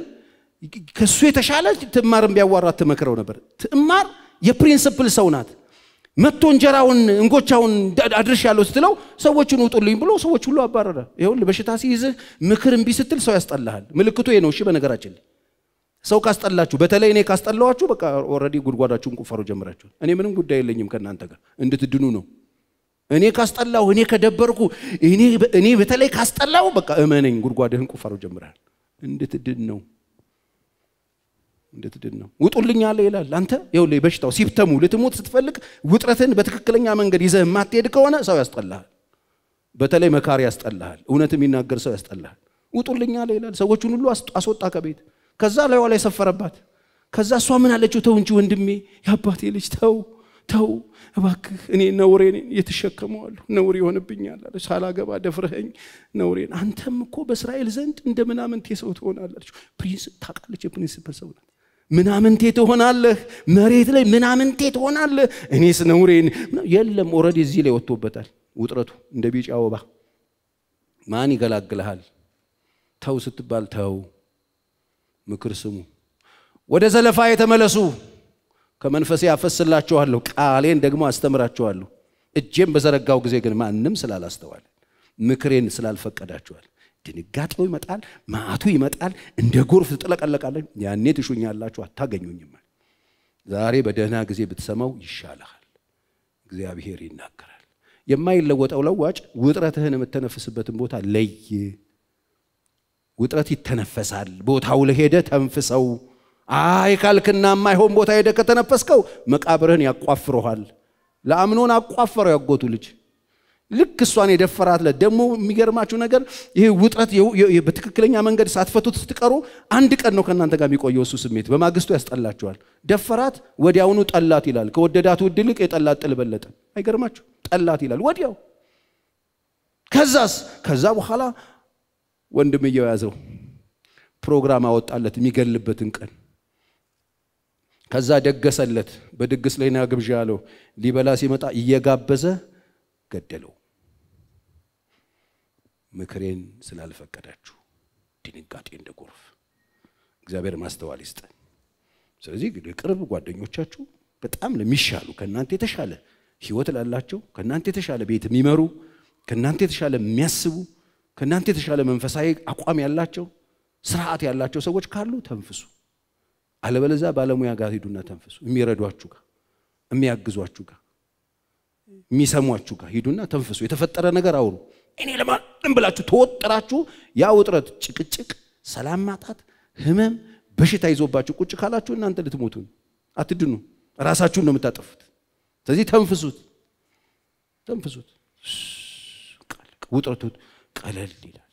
Speaker 1: ከሱ የተሻለ ትዕማርን ቢያዋራት ትመክረው ነበር። ትዕማር የፕሪንስፕል ሰው ናት። መጥቶ እንጀራውን እንጎቻውን አድርሻለሁ ስትለው ሰዎችን ውጡልኝ ብሎ ሰዎች ሁሉ አባረረ። ይኸውልህ በሽታ ሲይዝህ ምክር እምቢ ስትል ሰው ያስጠላሃል። ምልክቱ ይሄ ነው። እሺ በነገራችን ሰው ካስጠላችሁ፣ በተለይ እኔ ካስጠላዋችሁ፣ በቃ ኦልሬዲ ጉድጓዳችሁን ቁፋሮ ጀምራችሁ። እኔ ምንም ጉዳይ የለኝም ከእናንተ ጋር እንድትድኑ ነው። እኔ ካስጠላሁ፣ እኔ ከደበርኩ፣ እኔ በተለይ ካስጠላሁ፣ በቃ እመነኝ፣ ጉድጓድህን ቁፋሮ ጀምረሃል። እንድትድን ነው እንድትድን ነው። ውጡልኝ አለ ይላል። አንተ ይኸውልህ በሽታው ሲብተሙ ልትሞት ስትፈልግ ውጥረትን በትክክለኛ መንገድ ይዘህ የማትሄድ ከሆነ ሰው ያስጠላሃል። በተለይ መካሪ ያስጠላሃል። እውነት የሚናገር ሰው ያስጠላሃል። ውጡልኝ አለ ይላል። ሰዎቹን ሁሉ አስወጣ ከቤት። ከዛ ላይዋ ላይ ሰፈረባት። ከዛ እሷ ምን አለችው? ተው እንጂ ወንድሜ፣ የአባቴ ልጅ ተው ተው እባክህ እኔ ነውሬን የተሸከመዋለሁ ነውር ይሆንብኛል አለች ሳላገባ ደፍረኸኝ ነውሬን አንተም እኮ በእስራኤል ዘንድ እንደ ምናምንቴ ሰው ትሆናለች ፕሪንስ ታውቃለች የፕሪንስ ሰው ናት ምናምንቴ ትሆናለህ መሬት ላይ ምናምንቴ ትሆናለህ እኔስ ነውሬን የለም ኦረድ እዚህ ላይ ወጥቶበታል ውጥረቱ እንደ ቢጫ ወባ ማን ይገላግልሃል ተው ስትባል ተው ምክር ስሙ ወደ ዘለፋ የተመለሱ ከመንፈሴ አፈስላችኋለሁ፣ ቃሌን ደግሞ አስተምራችኋለሁ። እጄም በዘረጋው ጊዜ ግን ማንም ስላላስተዋል፣ ምክሬን ስላልፈቀዳችኋል ድንጋጤው ይመጣል፣ ማዕቱ ይመጣል፣ እንደ ጎርፍ ትጥለቀለቃለች። ያኔ ትሹኛላችሁ፣ አታገኙኝም። ዛሬ በደህና ጊዜ ብትሰማው ይሻልሃል። እግዚአብሔር ይናገራል። የማይለወጠው ለዋጭ ውጥረትህን የምተነፍስበትን ቦታ ለይ። ውጥረት ይተነፈሳል። ቦታው ለሄደ ተንፍሰው አይ ካልክና የማይሆን ቦታ ሄደ ከተነፈስከው መቃብርህን ያቋፍረሃል። ለአምኖን አቋፈረው ያጎቱ ልጅ ልክ እሷን የደፈራት ለ ደግሞ የሚገርማችሁ ነገር ይህ ውጥረት በትክክለኛ መንገድ ሳትፈቱት ስትቀሩ አንድ ቀን ነው ከእናንተ ጋር የሚቆየው እሱ ስሜት። በማግስቱ ያስጠላችኋል። ደፈራት፣ ወዲያውኑ ጠላት ይላል። ከወደዳት ውድ ይልቅ የጠላት ጥል በለጠ። አይገርማችሁ? ጠላት ይላል ወዲያው። ከዛስ? ከዛ በኋላ ወንድምየው ያዘው ፕሮግራም አወጣለት የሚገልበትን ቀን ከዛ ደገሰለት። በድግስ ላይ ና ግብዣ አለው። ሊበላ ሲመጣ እየጋበዘ ገደለው። ምክሬን ስላልፈቀዳችሁ ድንጋጤ እንደ ጎርፍ። እግዚአብሔር ማስተዋል ይስጠን። ስለዚህ ቅርብ ጓደኞቻችሁ በጣም ለሚሻሉ ከእናንተ የተሻለ ህይወት ላላቸው ከእናንተ የተሻለ ቤት የሚመሩ ከእናንተ የተሻለ የሚያስቡ ከእናንተ የተሻለ መንፈሳዊ አቋም ያላቸው ስርዓት ያላቸው ሰዎች ካሉ ተንፍሱ። አለበለዛ ባለሙያ ጋር ሂዱና ተንፈሱ የሚረዷችሁ ጋር፣ የሚያግዟችሁ ጋር፣ የሚሰሟችሁ ጋር ሂዱና ተንፈሱ የተፈጠረ ነገር አውሩ። እኔ ለማንም ብላችሁ ተወጥራችሁ ያ ውጥረት፣ ጭቅጭቅ፣ ሰላም ማጣት፣ ህመም፣ በሽታ ይዞባችሁ ቁጭ ካላችሁ እናንተ ልትሞቱ አትድኑ። ራሳችሁን ነው የምታጠፉት። ስለዚህ ተንፍሱት፣ ተንፍሱት። ውጥረቱ ቀለል ይላል።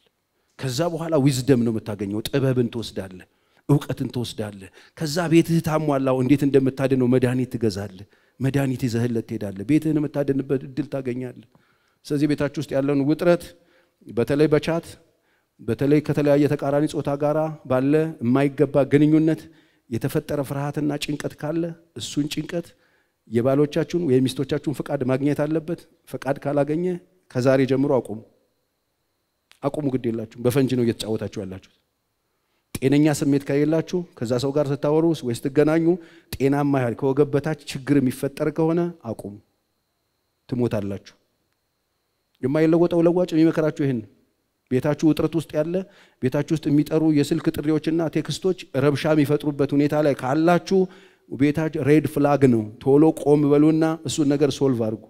Speaker 1: ከዛ በኋላ ዊዝደም ነው የምታገኘው። ጥበብን ትወስዳለህ። እውቀትን ትወስዳለህ። ከዛ ቤትህ ታሟላው እንዴት እንደምታድነው መድኃኒት ትገዛለህ። መድኃኒት ይዘህለት ትሄዳለህ። ቤትህን የምታድንበት እድል ታገኛለህ። ስለዚህ ቤታችሁ ውስጥ ያለውን ውጥረት በተለይ በቻት በተለይ ከተለያየ ተቃራኒ ጾታ ጋር ባለ የማይገባ ግንኙነት የተፈጠረ ፍርሃትና ጭንቀት ካለ እሱን ጭንቀት የባሎቻችሁን ወይም ሚስቶቻችሁን ፈቃድ ማግኘት አለበት። ፈቃድ ካላገኘ ከዛሬ ጀምሮ አቁሙ፣ አቁሙ። ግድ የላችሁም። በፈንጅ ነው እየተጫወታችሁ ያላችሁት። ጤነኛ ስሜት ከሌላችሁ ከዛ ሰው ጋር ስታወሩ ወይ ስትገናኙ ጤናማ ያህል ከወገብ በታች ችግር የሚፈጠር ከሆነ አቁሙ፣ ትሞታላችሁ። የማይለወጠው ለዋጭ የሚመከራችሁ ይህን ቤታችሁ ውጥረት ውስጥ ያለ ቤታችሁ ውስጥ የሚጠሩ የስልክ ጥሪዎችና ቴክስቶች ረብሻ የሚፈጥሩበት ሁኔታ ላይ ካላችሁ ቤታችሁ ሬድ ፍላግ ነው። ቶሎ ቆም በሉና እሱን ነገር ሶልቭ አድርጉ።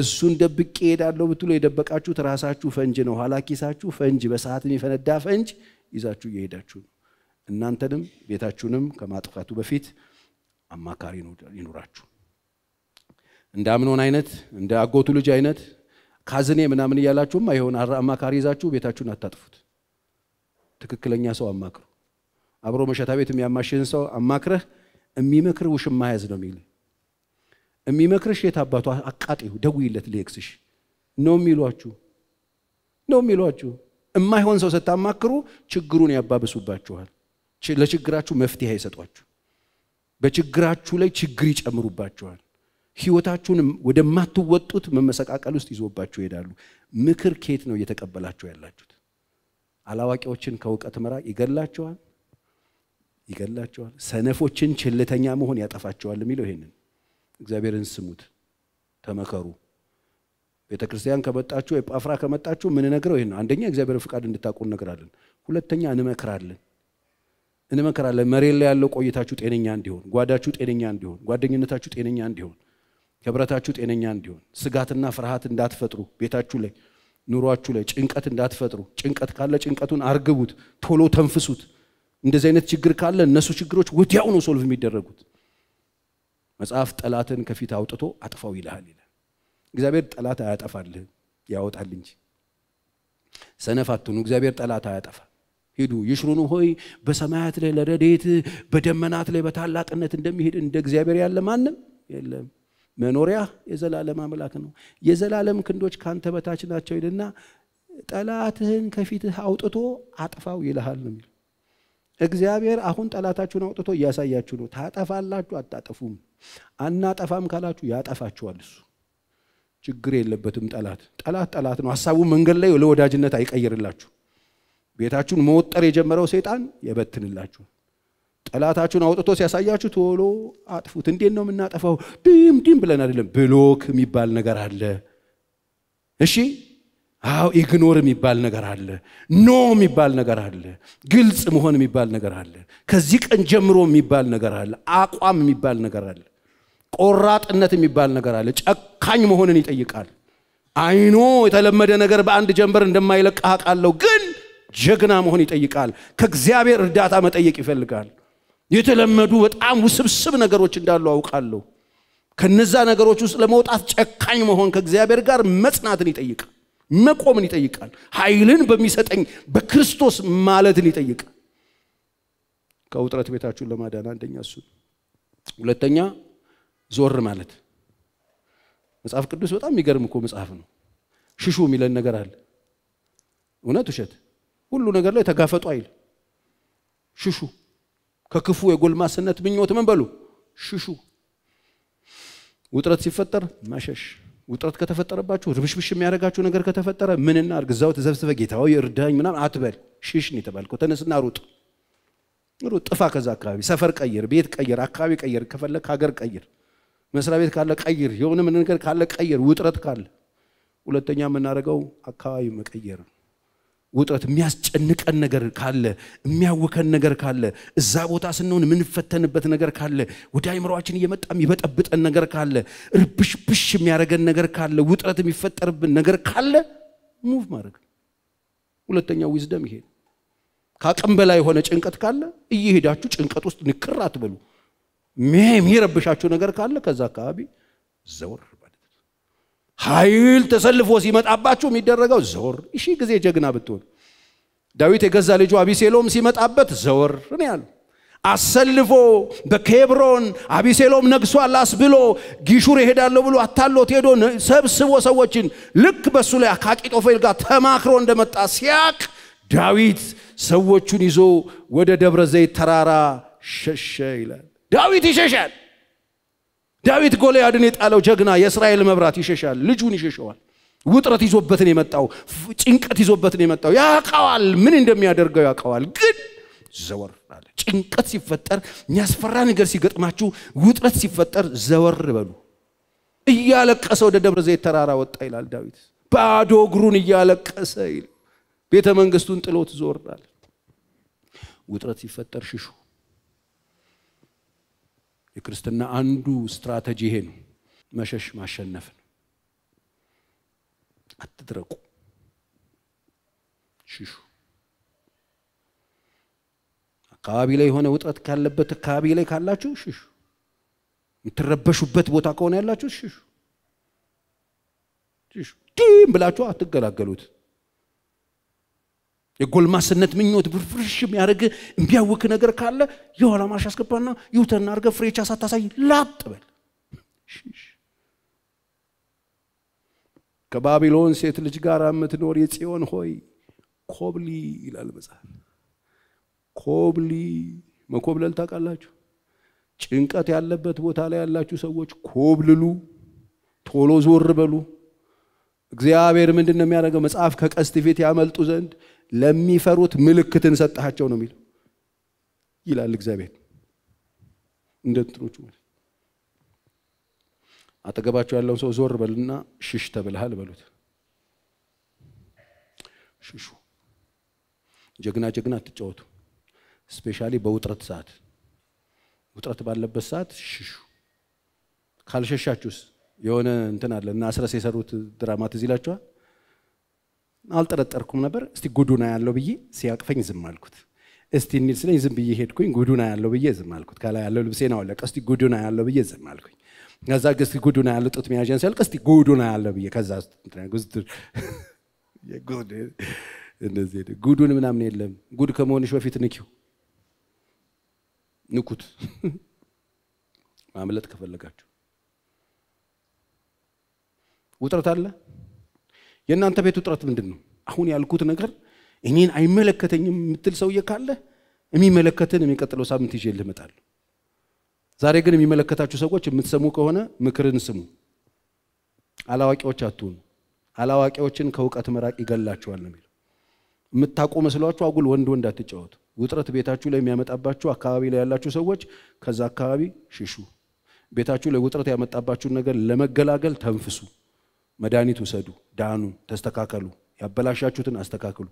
Speaker 1: እሱን ደብቄ ሄዳለሁ ብትሉ የደበቃችሁት ራሳችሁ ፈንጅ ነው። ኋላ ኪሳችሁ ፈንጅ፣ በሰዓት የሚፈነዳ ፈንጅ ይዛችሁ እየሄዳችሁ ነው። እናንተንም ቤታችሁንም ከማጥፋቱ በፊት አማካሪ ይኑራችሁ። እንደ አምኖን አይነት እንደ አጎቱ ልጅ አይነት ካዝኔ ምናምን እያላችሁም አይሆን አማካሪ ይዛችሁ ቤታችሁን አታጥፉት። ትክክለኛ ሰው አማክሩ። አብሮ መሸታ ቤት የሚያማሽን ሰው አማክረህ የሚመክር ውሽማ ያዝ ነው የሚል የሚመክርሽ የት አባቱ አቃጢሁ ደውይለት ልክስሽ ነው የሚሏችሁ ነው የሚሏችሁ የማይሆን ሰው ስታማክሩ ችግሩን ያባብሱባችኋል። ለችግራችሁ መፍትሄ አይሰጧችሁ። በችግራችሁ ላይ ችግር ይጨምሩባችኋል። ህይወታችሁን ወደማትወጡት መመሰቃቀል ውስጥ ይዞባችሁ ይሄዳሉ። ምክር ኬት ነው እየተቀበላችሁ ያላችሁት? አላዋቂዎችን ከእውቀት መራቅ ይገላቸዋል ይገላቸዋል። ሰነፎችን ችልተኛ መሆን ያጠፋቸዋል የሚለው ይሄንን። እግዚአብሔርን ስሙት፣ ተመከሩ። ቤተ ክርስቲያን ከመጣችሁ ኤጳፍራ ከመጣችሁ የምንነግረው ይህን አንደኛ እግዚአብሔር ፍቃድ እንድታውቁ እነግራለን። ሁለተኛ እንመክራለን እንመክራለን። መሬት ላይ ያለው ቆይታችሁ ጤነኛ እንዲሆን፣ ጓዳችሁ ጤነኛ እንዲሆን፣ ጓደኝነታችሁ ጤነኛ እንዲሆን፣ ህብረታችሁ ጤነኛ እንዲሆን፣ ስጋትና ፍርሃት እንዳትፈጥሩ ቤታችሁ ላይ ኑሯችሁ ላይ ጭንቀት እንዳትፈጥሩ። ጭንቀት ካለ ጭንቀቱን አርግቡት፣ ቶሎ ተንፍሱት። እንደዚህ አይነት ችግር ካለ እነሱ ችግሮች ወዲያው ነው ሶልቭ የሚደረጉት። መጽሐፍ ጠላትን ከፊት አውጥቶ አጥፋው ይልሃል ይላል። እግዚአብሔር ጠላት አያጠፋልህም፣ ያወጣል እንጂ። ሰነፍ አትሁኑ፣ እግዚአብሔር ጠላት አያጠፋ። ሂዱ ይሽሩኑ ሆይ በሰማያት ላይ ለረዴት በደመናት ላይ በታላቅነት እንደሚሄድ እንደ እግዚአብሔር ያለ ማንም የለም። መኖሪያ የዘላለም አምላክ ነው። የዘላለም ክንዶች ካንተ በታች ናቸው ይልና ጠላትህን ከፊትህ አውጥቶ አጥፋው ይልሃል ነው የሚለው እግዚአብሔር አሁን ጠላታችሁን አውጥቶ እያሳያችሁ ነው። ታጠፋላችሁ፣ አታጠፉም። አናጠፋም ካላችሁ ያጠፋችኋል እሱ ችግር የለበትም። ጠላት ጠላት ጠላት ነው። ሀሳቡ መንገድ ላይ ለወዳጅነት አይቀይርላችሁ። ቤታችሁን መወጠር የጀመረው ሰይጣን የበትንላችሁ። ጠላታችሁን አውጥቶ ሲያሳያችሁ ቶሎ አጥፉት። እንዴት ነው የምናጠፋው? ድም ድም ብለን አይደለም። ብሎክ የሚባል ነገር አለ። እሺ አው ኢግኖር የሚባል ነገር አለ። ኖ የሚባል ነገር አለ። ግልጽ መሆን የሚባል ነገር አለ። ከዚህ ቀን ጀምሮ የሚባል ነገር አለ። አቋም የሚባል ነገር አለ። ቆራጥነት የሚባል ነገር አለ። ጨካኝ መሆንን ይጠይቃል። አይኖ የተለመደ ነገር በአንድ ጀንበር እንደማይለቅ አውቃለሁ፣ ግን ጀግና መሆን ይጠይቃል። ከእግዚአብሔር እርዳታ መጠየቅ ይፈልጋል። የተለመዱ በጣም ውስብስብ ነገሮች እንዳሉ አውቃለሁ። ከነዛ ነገሮች ውስጥ ለመውጣት ጨካኝ መሆን ከእግዚአብሔር ጋር መጽናትን ይጠይቃል። መቆምን ይጠይቃል። ኃይልን በሚሰጠኝ በክርስቶስ ማለትን ይጠይቃል። ከውጥረት ቤታችሁን ለማዳን አንደኛ እሱ ሁለተኛ ዞር ማለት መጽሐፍ ቅዱስ በጣም የሚገርም እኮ መጽሐፍ ነው። ሽሹ የሚለን ነገር አለ። እውነት ውሸት፣ ሁሉ ነገር ላይ ተጋፈጡ አይል። ሽሹ ከክፉ የጎልማስነት ምኞት ምን በሉ ሽሹ። ውጥረት ሲፈጠር ማሸሽ። ውጥረት ከተፈጠረባችሁ ርብሽብሽ የሚያደርጋችሁ ነገር ከተፈጠረ ምንና አድርግ፣ እዛው ተዘብስበ ጌታዊ እርዳኝ ምናምን አትበል። ሽሽ ነው የተባልከው። ተነስና ሩጥ፣ ሩጥ፣ ጥፋ ከዛ አካባቢ። ሰፈር ቀይር፣ ቤት ቀይር፣ አካባቢ ቀይር፣ ከፈለግ ሀገር ቀይር። መስሪያ ቤት ካለ ቀይር፣ የሆነ ምን ነገር ካለ ቀይር፣ ውጥረት ካለ። ሁለተኛ የምናደርገው አካባቢ መቀየር ነው። ውጥረት የሚያስጨንቀን ነገር ካለ፣ የሚያውከን ነገር ካለ፣ እዛ ቦታ ስንሆን የምንፈተንበት ነገር ካለ፣ ወደ አይምሯችን እየመጣ የሚበጠብጠን ነገር ካለ፣ እርብሽብሽ የሚያደርገን ነገር ካለ፣ ውጥረት የሚፈጠርብን ነገር ካለ ሙቭ ማድረግ ሁለተኛው ዊዝደም ይሄ ከአቅም በላይ የሆነ ጭንቀት ካለ እየሄዳችሁ ጭንቀት ውስጥ ንክር አትበሉ። የሚረብሻችሁ ነገር ካለ ከዛ አካባቢ ዘወር ኃይል ተሰልፎ ሲመጣባችሁ የሚደረገው ዘወር። እሺ ጊዜ ጀግና ብትሆን ዳዊት የገዛ ልጁ አቢሴሎም ሲመጣበት ዘወር ነው ያለው። አሰልፎ በኬብሮን አቢሴሎም ነግሷል አስብሎ ጊሹር ይሄዳለሁ ብሎ አታሎት ሄዶ ሰብስቦ ሰዎችን ልክ በሱ ላይ ከአቂጦፌል ጋር ተማክሮ እንደመጣ ሲያቅ ዳዊት ሰዎቹን ይዞ ወደ ደብረ ዘይት ተራራ ሸሸ ይላል። ዳዊት ይሸሻል። ዳዊት ጎልያድን የጣለው ጀግና የእስራኤል መብራት ይሸሻል። ልጁን ይሸሸዋል። ውጥረት ይዞበትን የመጣው ጭንቀት ይዞበትን የመጣው ያውቀዋል። ምን እንደሚያደርገው ያውቀዋል። ግን ዘወር አለ። ጭንቀት ሲፈጠር፣ የሚያስፈራ ነገር ሲገጥማችሁ፣ ውጥረት ሲፈጠር ዘወር በሉ። እያለቀሰ ወደ ደብረ ዘይት ተራራ ወጣ ይላል ዳዊት። ባዶ እግሩን እያለቀሰ ቤተ መንግስቱን ጥሎት ዞር አለ። ውጥረት ሲፈጠር ሽሹ። የክርስትና አንዱ ስትራቴጂ ይሄ ነው። መሸሽ ማሸነፍ ነው። አትድረቁ፣ ሽሹ። አካባቢ ላይ የሆነ ውጥረት ካለበት አካባቢ ላይ ካላችሁ ሽሹ። የምትረበሹበት ቦታ ከሆነ ያላችሁ ሽሹ። ሽሹ ዲም ብላችሁ አትገላገሉት። የጎልማስነት ምኞት ብርፍርሽ የሚያደርግ የሚያውክ ነገር ካለ የኋላ ማርሽ አስገባና ይውተና አድርገ ፍሬቻ ሳታሳይ ላጥ በል። ከባቢሎን ሴት ልጅ ጋር የምትኖር የጽዮን ሆይ ኮብሊ ይላል መጽሐፍ። ኮብሊ መኮብለል ታውቃላችሁ። ጭንቀት ያለበት ቦታ ላይ ያላችሁ ሰዎች ኮብልሉ፣ ቶሎ ዞር በሉ። እግዚአብሔር ምንድን ነው የሚያደርገው? መጽሐፍ ከቀስት ፊት ያመልጡ ዘንድ ለሚፈሩት ምልክትን ሰጠሃቸው ነው የሚለው ይላል እግዚአብሔር። እንደ እንትኖቹ አጠገባቸው ያለውን ሰው ዞር በልና ሽሽ ተብልሃል በሉት። ሽሹ። ጀግና ጀግና አትጫወቱ። ስፔሻሊ በውጥረት ሰዓት፣ ውጥረት ባለበት ሰዓት ሽሹ። ካልሸሻችሁስ የሆነ እንትን አለ እና አስረስ የሰሩት ድራማ ትዝ ይላችኋል። አልጠረጠርኩም ነበር። እስቲ ጉዱና ያለው ብዬ ሲያቅፈኝ ዝም አልኩት። እስቲ እንሂድ ስለኝ ዝም ብዬ ሄድኩኝ። ጉዱና ያለው ብዬ ዝም አልኩት። ከላይ ያለው ልብሴን አወለቀ። እስቲ ጉዱና ያለው ብዬ ዝም አልኩኝ። ከዛ እስቲ ጉዱና ያለው ጡት መያዣን ሲያልቅ እስቲ ጉዱና ያለው ብዬ ከዛ ጉዱን (laughs) ምናምን የለም። ጉድ ከመሆንሽ በፊት ንኪው፣ ንኩት (laughs) ማምለጥ ከፈለጋችሁ። ውጥረት አለ የእናንተ ቤት ውጥረት ምንድን ነው? አሁን ያልኩት ነገር እኔን አይመለከተኝም የምትል ሰውዬ ካለ የሚመለከትን የሚቀጥለው ሳምንት ይዤ ልመጣለሁ። ዛሬ ግን የሚመለከታችሁ ሰዎች የምትሰሙ ከሆነ ምክርን ስሙ። አላዋቂዎች አትሁኑ። አላዋቂዎችን ከእውቀት መራቅ ይገላችኋል ነው የሚለው። የምታውቁ መስሏችሁ አጉል ወንድ ወንድ አትጫወቱ። ውጥረት ቤታችሁ ላይ የሚያመጣባችሁ አካባቢ ላይ ያላችሁ ሰዎች ከዛ አካባቢ ሽሹ። ቤታችሁ ላይ ውጥረት ያመጣባችሁን ነገር ለመገላገል ተንፍሱ። መድኃኒት ውሰዱ፣ ዳኑ፣ ተስተካከሉ፣ ያበላሻችሁትን አስተካክሉ።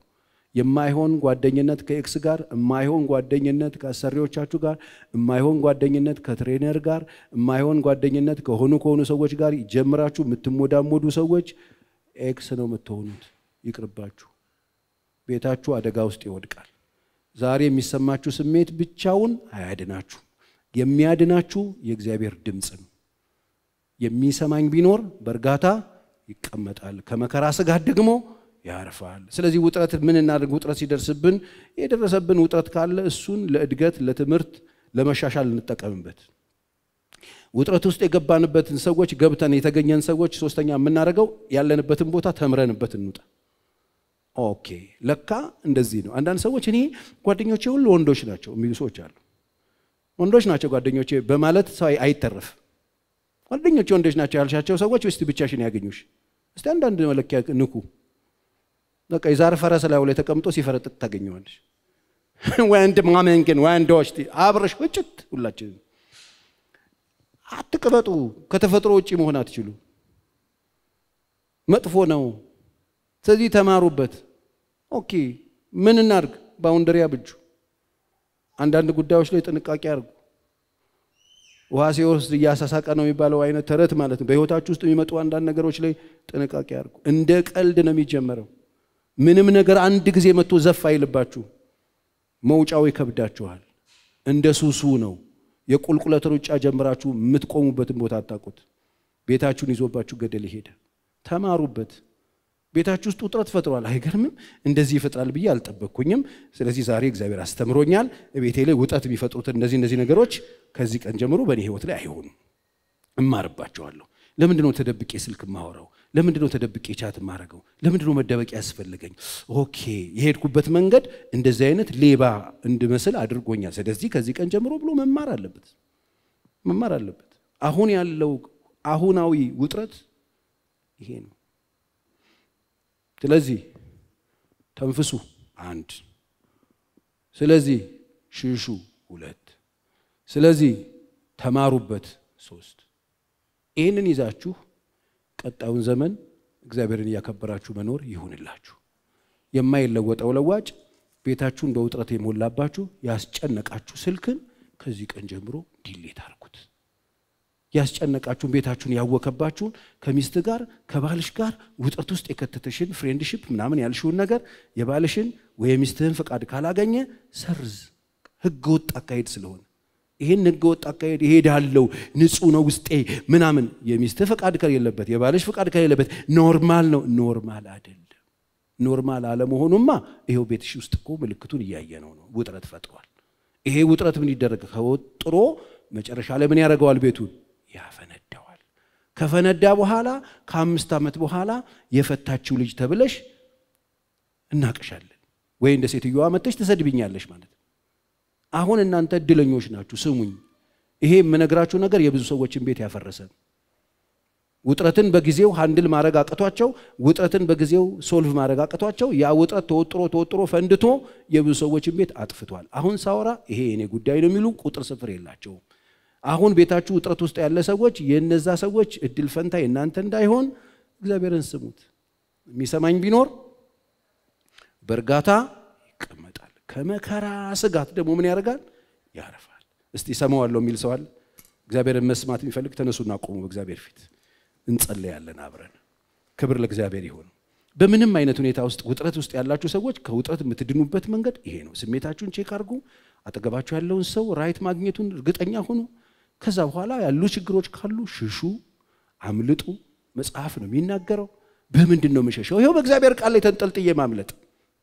Speaker 1: የማይሆን ጓደኝነት ከኤክስ ጋር፣ የማይሆን ጓደኝነት ከአሰሪዎቻችሁ ጋር፣ የማይሆን ጓደኝነት ከትሬነር ጋር፣ የማይሆን ጓደኝነት ከሆኑ ከሆኑ ሰዎች ጋር ጀምራችሁ የምትሞዳሞዱ ሰዎች ኤክስ ነው የምትሆኑት። ይቅርባችሁ። ቤታችሁ አደጋ ውስጥ ይወድቃል። ዛሬ የሚሰማችሁ ስሜት ብቻውን አያድናችሁ። የሚያድናችሁ የእግዚአብሔር ድምፅ ነው። የሚሰማኝ ቢኖር በእርጋታ ይቀመጣል፣ ከመከራ ስጋት ደግሞ ያርፋል። ስለዚህ ውጥረት ምን እናደርግ? ውጥረት ሲደርስብን የደረሰብን ውጥረት ካለ እሱን ለእድገት፣ ለትምህርት፣ ለመሻሻል እንጠቀምበት። ውጥረት ውስጥ የገባንበትን ሰዎች ገብተን የተገኘን ሰዎች ሶስተኛ የምናደርገው ያለንበትን ቦታ ተምረንበት እንውጣ። ኦኬ ለካ እንደዚህ ነው። አንዳንድ ሰዎች እኔ ጓደኞቼ ሁሉ ወንዶች ናቸው የሚሉ ሰዎች አሉ። ወንዶች ናቸው ጓደኞቼ በማለት ሰው አይተረፍም። ጓደኞች ወንዶች ናቸው ያልሻቸው ሰዎች ብቻ ብቻሽን ያገኙሽ። እስቲ አንዳንድ መለኪያ ንኩ። በቃ የዛር ፈረስ ላይ ላይ ተቀምጦ ሲፈረጥጥ ታገኘዋለሽ። (laughs) ወንድ ማመን ግን ወንዶች አብረሽ ውጭት ሁላችንም አትቅበጡ። ከተፈጥሮ ውጭ መሆን አትችሉ። መጥፎ ነው። ስለዚህ ተማሩበት። ኦኬ ምን እናርግ? ባውንደሪ አብጁ። አንዳንድ ጉዳዮች ላይ ጥንቃቄ አድርጉ። ውሃ ሲወስድ እያሳሳቀ ነው የሚባለው አይነት ተረት ማለት ነው። በህይወታችሁ ውስጥ የሚመጡ አንዳንድ ነገሮች ላይ ጥንቃቄ አድርጉ። እንደ ቀልድ ነው የሚጀመረው። ምንም ነገር አንድ ጊዜ መጥቶ ዘፍ አይልባችሁ፣ መውጫው ይከብዳችኋል። እንደ ሱሱ ነው። የቁልቁለት ሩጫ ጀምራችሁ የምትቆሙበትን ቦታ አታቁት። ቤታችሁን ይዞባችሁ ገደል ይሄዳል ተማሩበት። ቤታችሁ ውስጥ ውጥረት ፈጥሯል። አይገርምም? እንደዚህ ይፈጥራል ብዬ አልጠበቅኩኝም። ስለዚህ ዛሬ እግዚአብሔር አስተምሮኛል። ቤቴ ላይ ውጠት የሚፈጥሩት እነዚህ እነዚህ ነገሮች ከዚህ ቀን ጀምሮ በእኔ ህይወት ላይ አይሆኑም፣ እማርባቸዋለሁ። ለምንድን ነው ተደብቄ ስልክ የማወራው? ለምንድን ነው ተደብቄ ቻት ማድረገው ለምንድን ነው መደበቅ ያስፈልገኝ? ኦኬ የሄድኩበት መንገድ እንደዚህ አይነት ሌባ እንድመስል አድርጎኛል። ስለዚህ ከዚህ ቀን ጀምሮ ብሎ መማር አለበት፣ መማር አለበት። አሁን ያለው አሁናዊ ውጥረት ይሄ ነው። ስለዚህ ተንፍሱ አንድ፣ ስለዚህ ሽሹ ሁለት፣ ስለዚህ ተማሩበት ሶስት። ይህንን ይዛችሁ ቀጣዩን ዘመን እግዚአብሔርን እያከበራችሁ መኖር ይሁንላችሁ። የማይለወጠው ለዋጭ ቤታችሁን በውጥረት የሞላባችሁ ያስጨነቃችሁ ስልክን ከዚህ ቀን ጀምሮ ዲሌት አድርጉ። ያስጨነቃችሁን ቤታችሁን ያወከባችሁን ከሚስት ጋር ከባልሽ ጋር ውጥረት ውስጥ የከተተሽን ፍሬንድሽፕ ምናምን ያልሽውን ነገር የባልሽን ወይ የሚስትህን ፍቃድ ካላገኘ ሰርዝ። ህገ ወጥ አካሄድ ስለሆነ ይህን ህገ ወጥ አካሄድ ይሄዳለው ንጹህ ነው ውስጤ ምናምን የሚስትህ ፈቃድ ከሌለበት የባልሽ ፈቃድ ከሌለበት ኖርማል ነው። ኖርማል አይደለም። ኖርማል አለመሆኑማ ይሄው ቤትሽ ውስጥ እኮ ምልክቱን እያየነው ነው። ውጥረት ፈጥሯል። ይሄ ውጥረት ምን ይደረግ ከወጥሮ መጨረሻ ላይ ምን ያደርገዋል ቤቱን ያፈነዳዋል። ከፈነዳ በኋላ ከአምስት ዓመት በኋላ የፈታችው ልጅ ተብለሽ እናቀሻለን ወይ እንደ ሴትዮዋ መጥተሽ ትሰድብኛለሽ ማለት ነው። አሁን እናንተ እድለኞች ናችሁ። ስሙኝ፣ ይሄ የምነግራችሁ ነገር የብዙ ሰዎችን ቤት ያፈረሰ ውጥረትን በጊዜው ሀንድል ማድረግ አቅቷቸው፣ ውጥረትን በጊዜው ሶልቭ ማድረግ አቅቷቸው፣ ያ ውጥረት ተወጥሮ ተወጥሮ ፈንድቶ የብዙ ሰዎችን ቤት አጥፍቷል። አሁን ሳወራ ይሄ የኔ ጉዳይ ነው የሚሉ ቁጥር ስፍር የላቸውም። አሁን ቤታችሁ ውጥረት ውስጥ ያለ ሰዎች የነዛ ሰዎች እድል ፈንታ የእናንተ እንዳይሆን እግዚአብሔርን ስሙት። የሚሰማኝ ቢኖር በእርጋታ ይቀመጣል፣ ከመከራ ስጋት ደግሞ ምን ያደርጋል? ያረፋል። እስቲ ሰማዋለሁ የሚል ሰው አለ? እግዚአብሔርን መስማት የሚፈልግ ተነሱና ቆሙ። በእግዚአብሔር ፊት እንጸለያለን አብረን። ክብር ለእግዚአብሔር ይሁን። በምንም አይነት ሁኔታ ውስጥ ውጥረት ውስጥ ያላችሁ ሰዎች ከውጥረት የምትድኑበት መንገድ ይሄ ነው። ስሜታችሁን ቼክ አድርጉ። አጠገባችሁ ያለውን ሰው ራይት ማግኘቱን እርግጠኛ ሁኑ። ከዛ በኋላ ያሉ ችግሮች ካሉ ሽሹ፣ አምልጡ። መጽሐፍ ነው የሚናገረው። በምንድን ነው መሸሸው? ይኸው በእግዚአብሔር ቃል ላይ ተንጠልጥዬ ማምለጥ።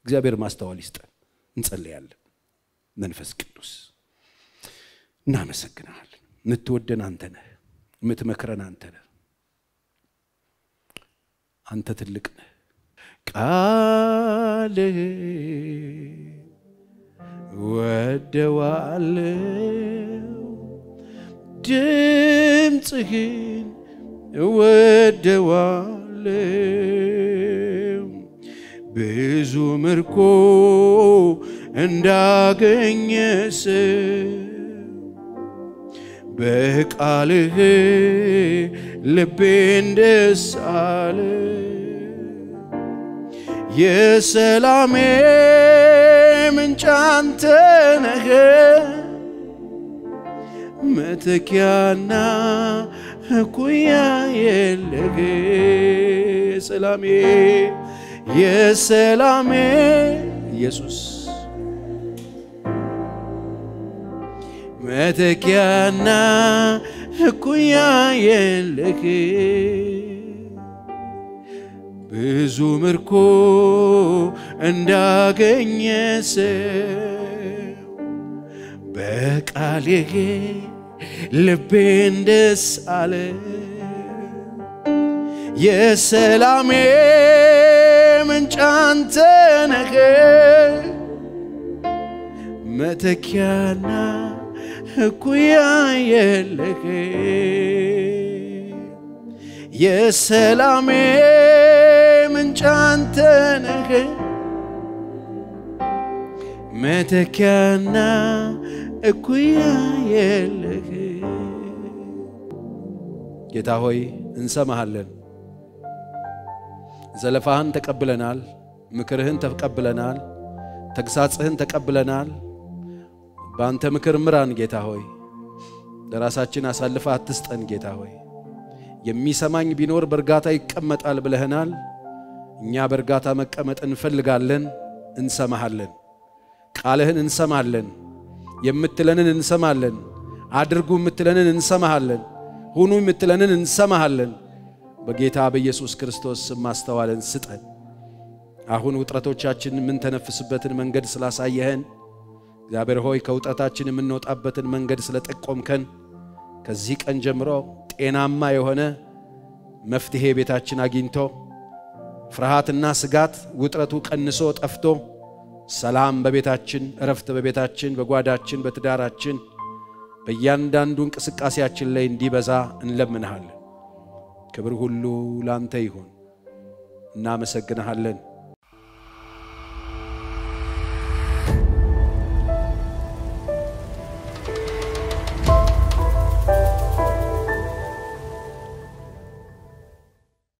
Speaker 1: እግዚአብሔር ማስተዋል ይስጠን። እንጸልያለን። መንፈስ ቅዱስ እናመሰግናለን። የምትወደን አንተ ነህ፣ የምትመክረን አንተ ነህ። አንተ ትልቅ ነህ። ቃልህ ወደዋለሁ
Speaker 2: ድምፅህን እወደዋለው ብዙ ምርኮ እንዳገኘ በቃልህ ልቤን ደስ አለ የሰላሜ ምንጭ አንተ ነህ መተኪያና እኩያ የለህ ሰላሜ የሰላሜ ኢየሱስ መተኪያና እኩያ የለህ ብዙ ምርኮ እንዳገኘ ሰው በቃልህ ልቤን ደስ አለ የሰላሜ ምንጭ አንተ ነህ መተኪያና እኩያ የለህ የሰላሜ ምንጭ አንተ ነህ መተኪያና እኩያ
Speaker 1: የለህ ጌታ ሆይ እንሰማሃለን። ዘለፋህን ተቀብለናል፣ ምክርህን ተቀብለናል፣ ተግሳጽህን ተቀብለናል። በአንተ ምክር ምራን ጌታ ሆይ ለራሳችን አሳልፈ አትስጠን ጌታ ሆይ የሚሰማኝ ቢኖር በእርጋታ ይቀመጣል ብለህናል። እኛ በእርጋታ መቀመጥ እንፈልጋለን። እንሰማሃለን፣ ቃልህን እንሰማለን፣ የምትለንን እንሰማለን፣ አድርጉ የምትለንን እንሰማሃለን። ሁኑ የምትለንን እንሰማሃለን። በጌታ በኢየሱስ ክርስቶስ ማስተዋልን ስጠን። አሁን ውጥረቶቻችን የምንተነፍስበትን መንገድ ስላሳየህን፣ እግዚአብሔር ሆይ ከውጥረታችን የምንወጣበትን መንገድ ስለጠቆምከን ከዚህ ቀን ጀምሮ ጤናማ የሆነ መፍትሄ ቤታችን አግኝቶ ፍርሃትና ስጋት ውጥረቱ ቀንሶ ጠፍቶ ሰላም በቤታችን፣ እረፍት በቤታችን፣ በጓዳችን፣ በትዳራችን በእያንዳንዱ እንቅስቃሴያችን ላይ እንዲበዛ እንለምንሃለን። ክብር ሁሉ ላንተ ይሁን። እናመሰግንሃለን።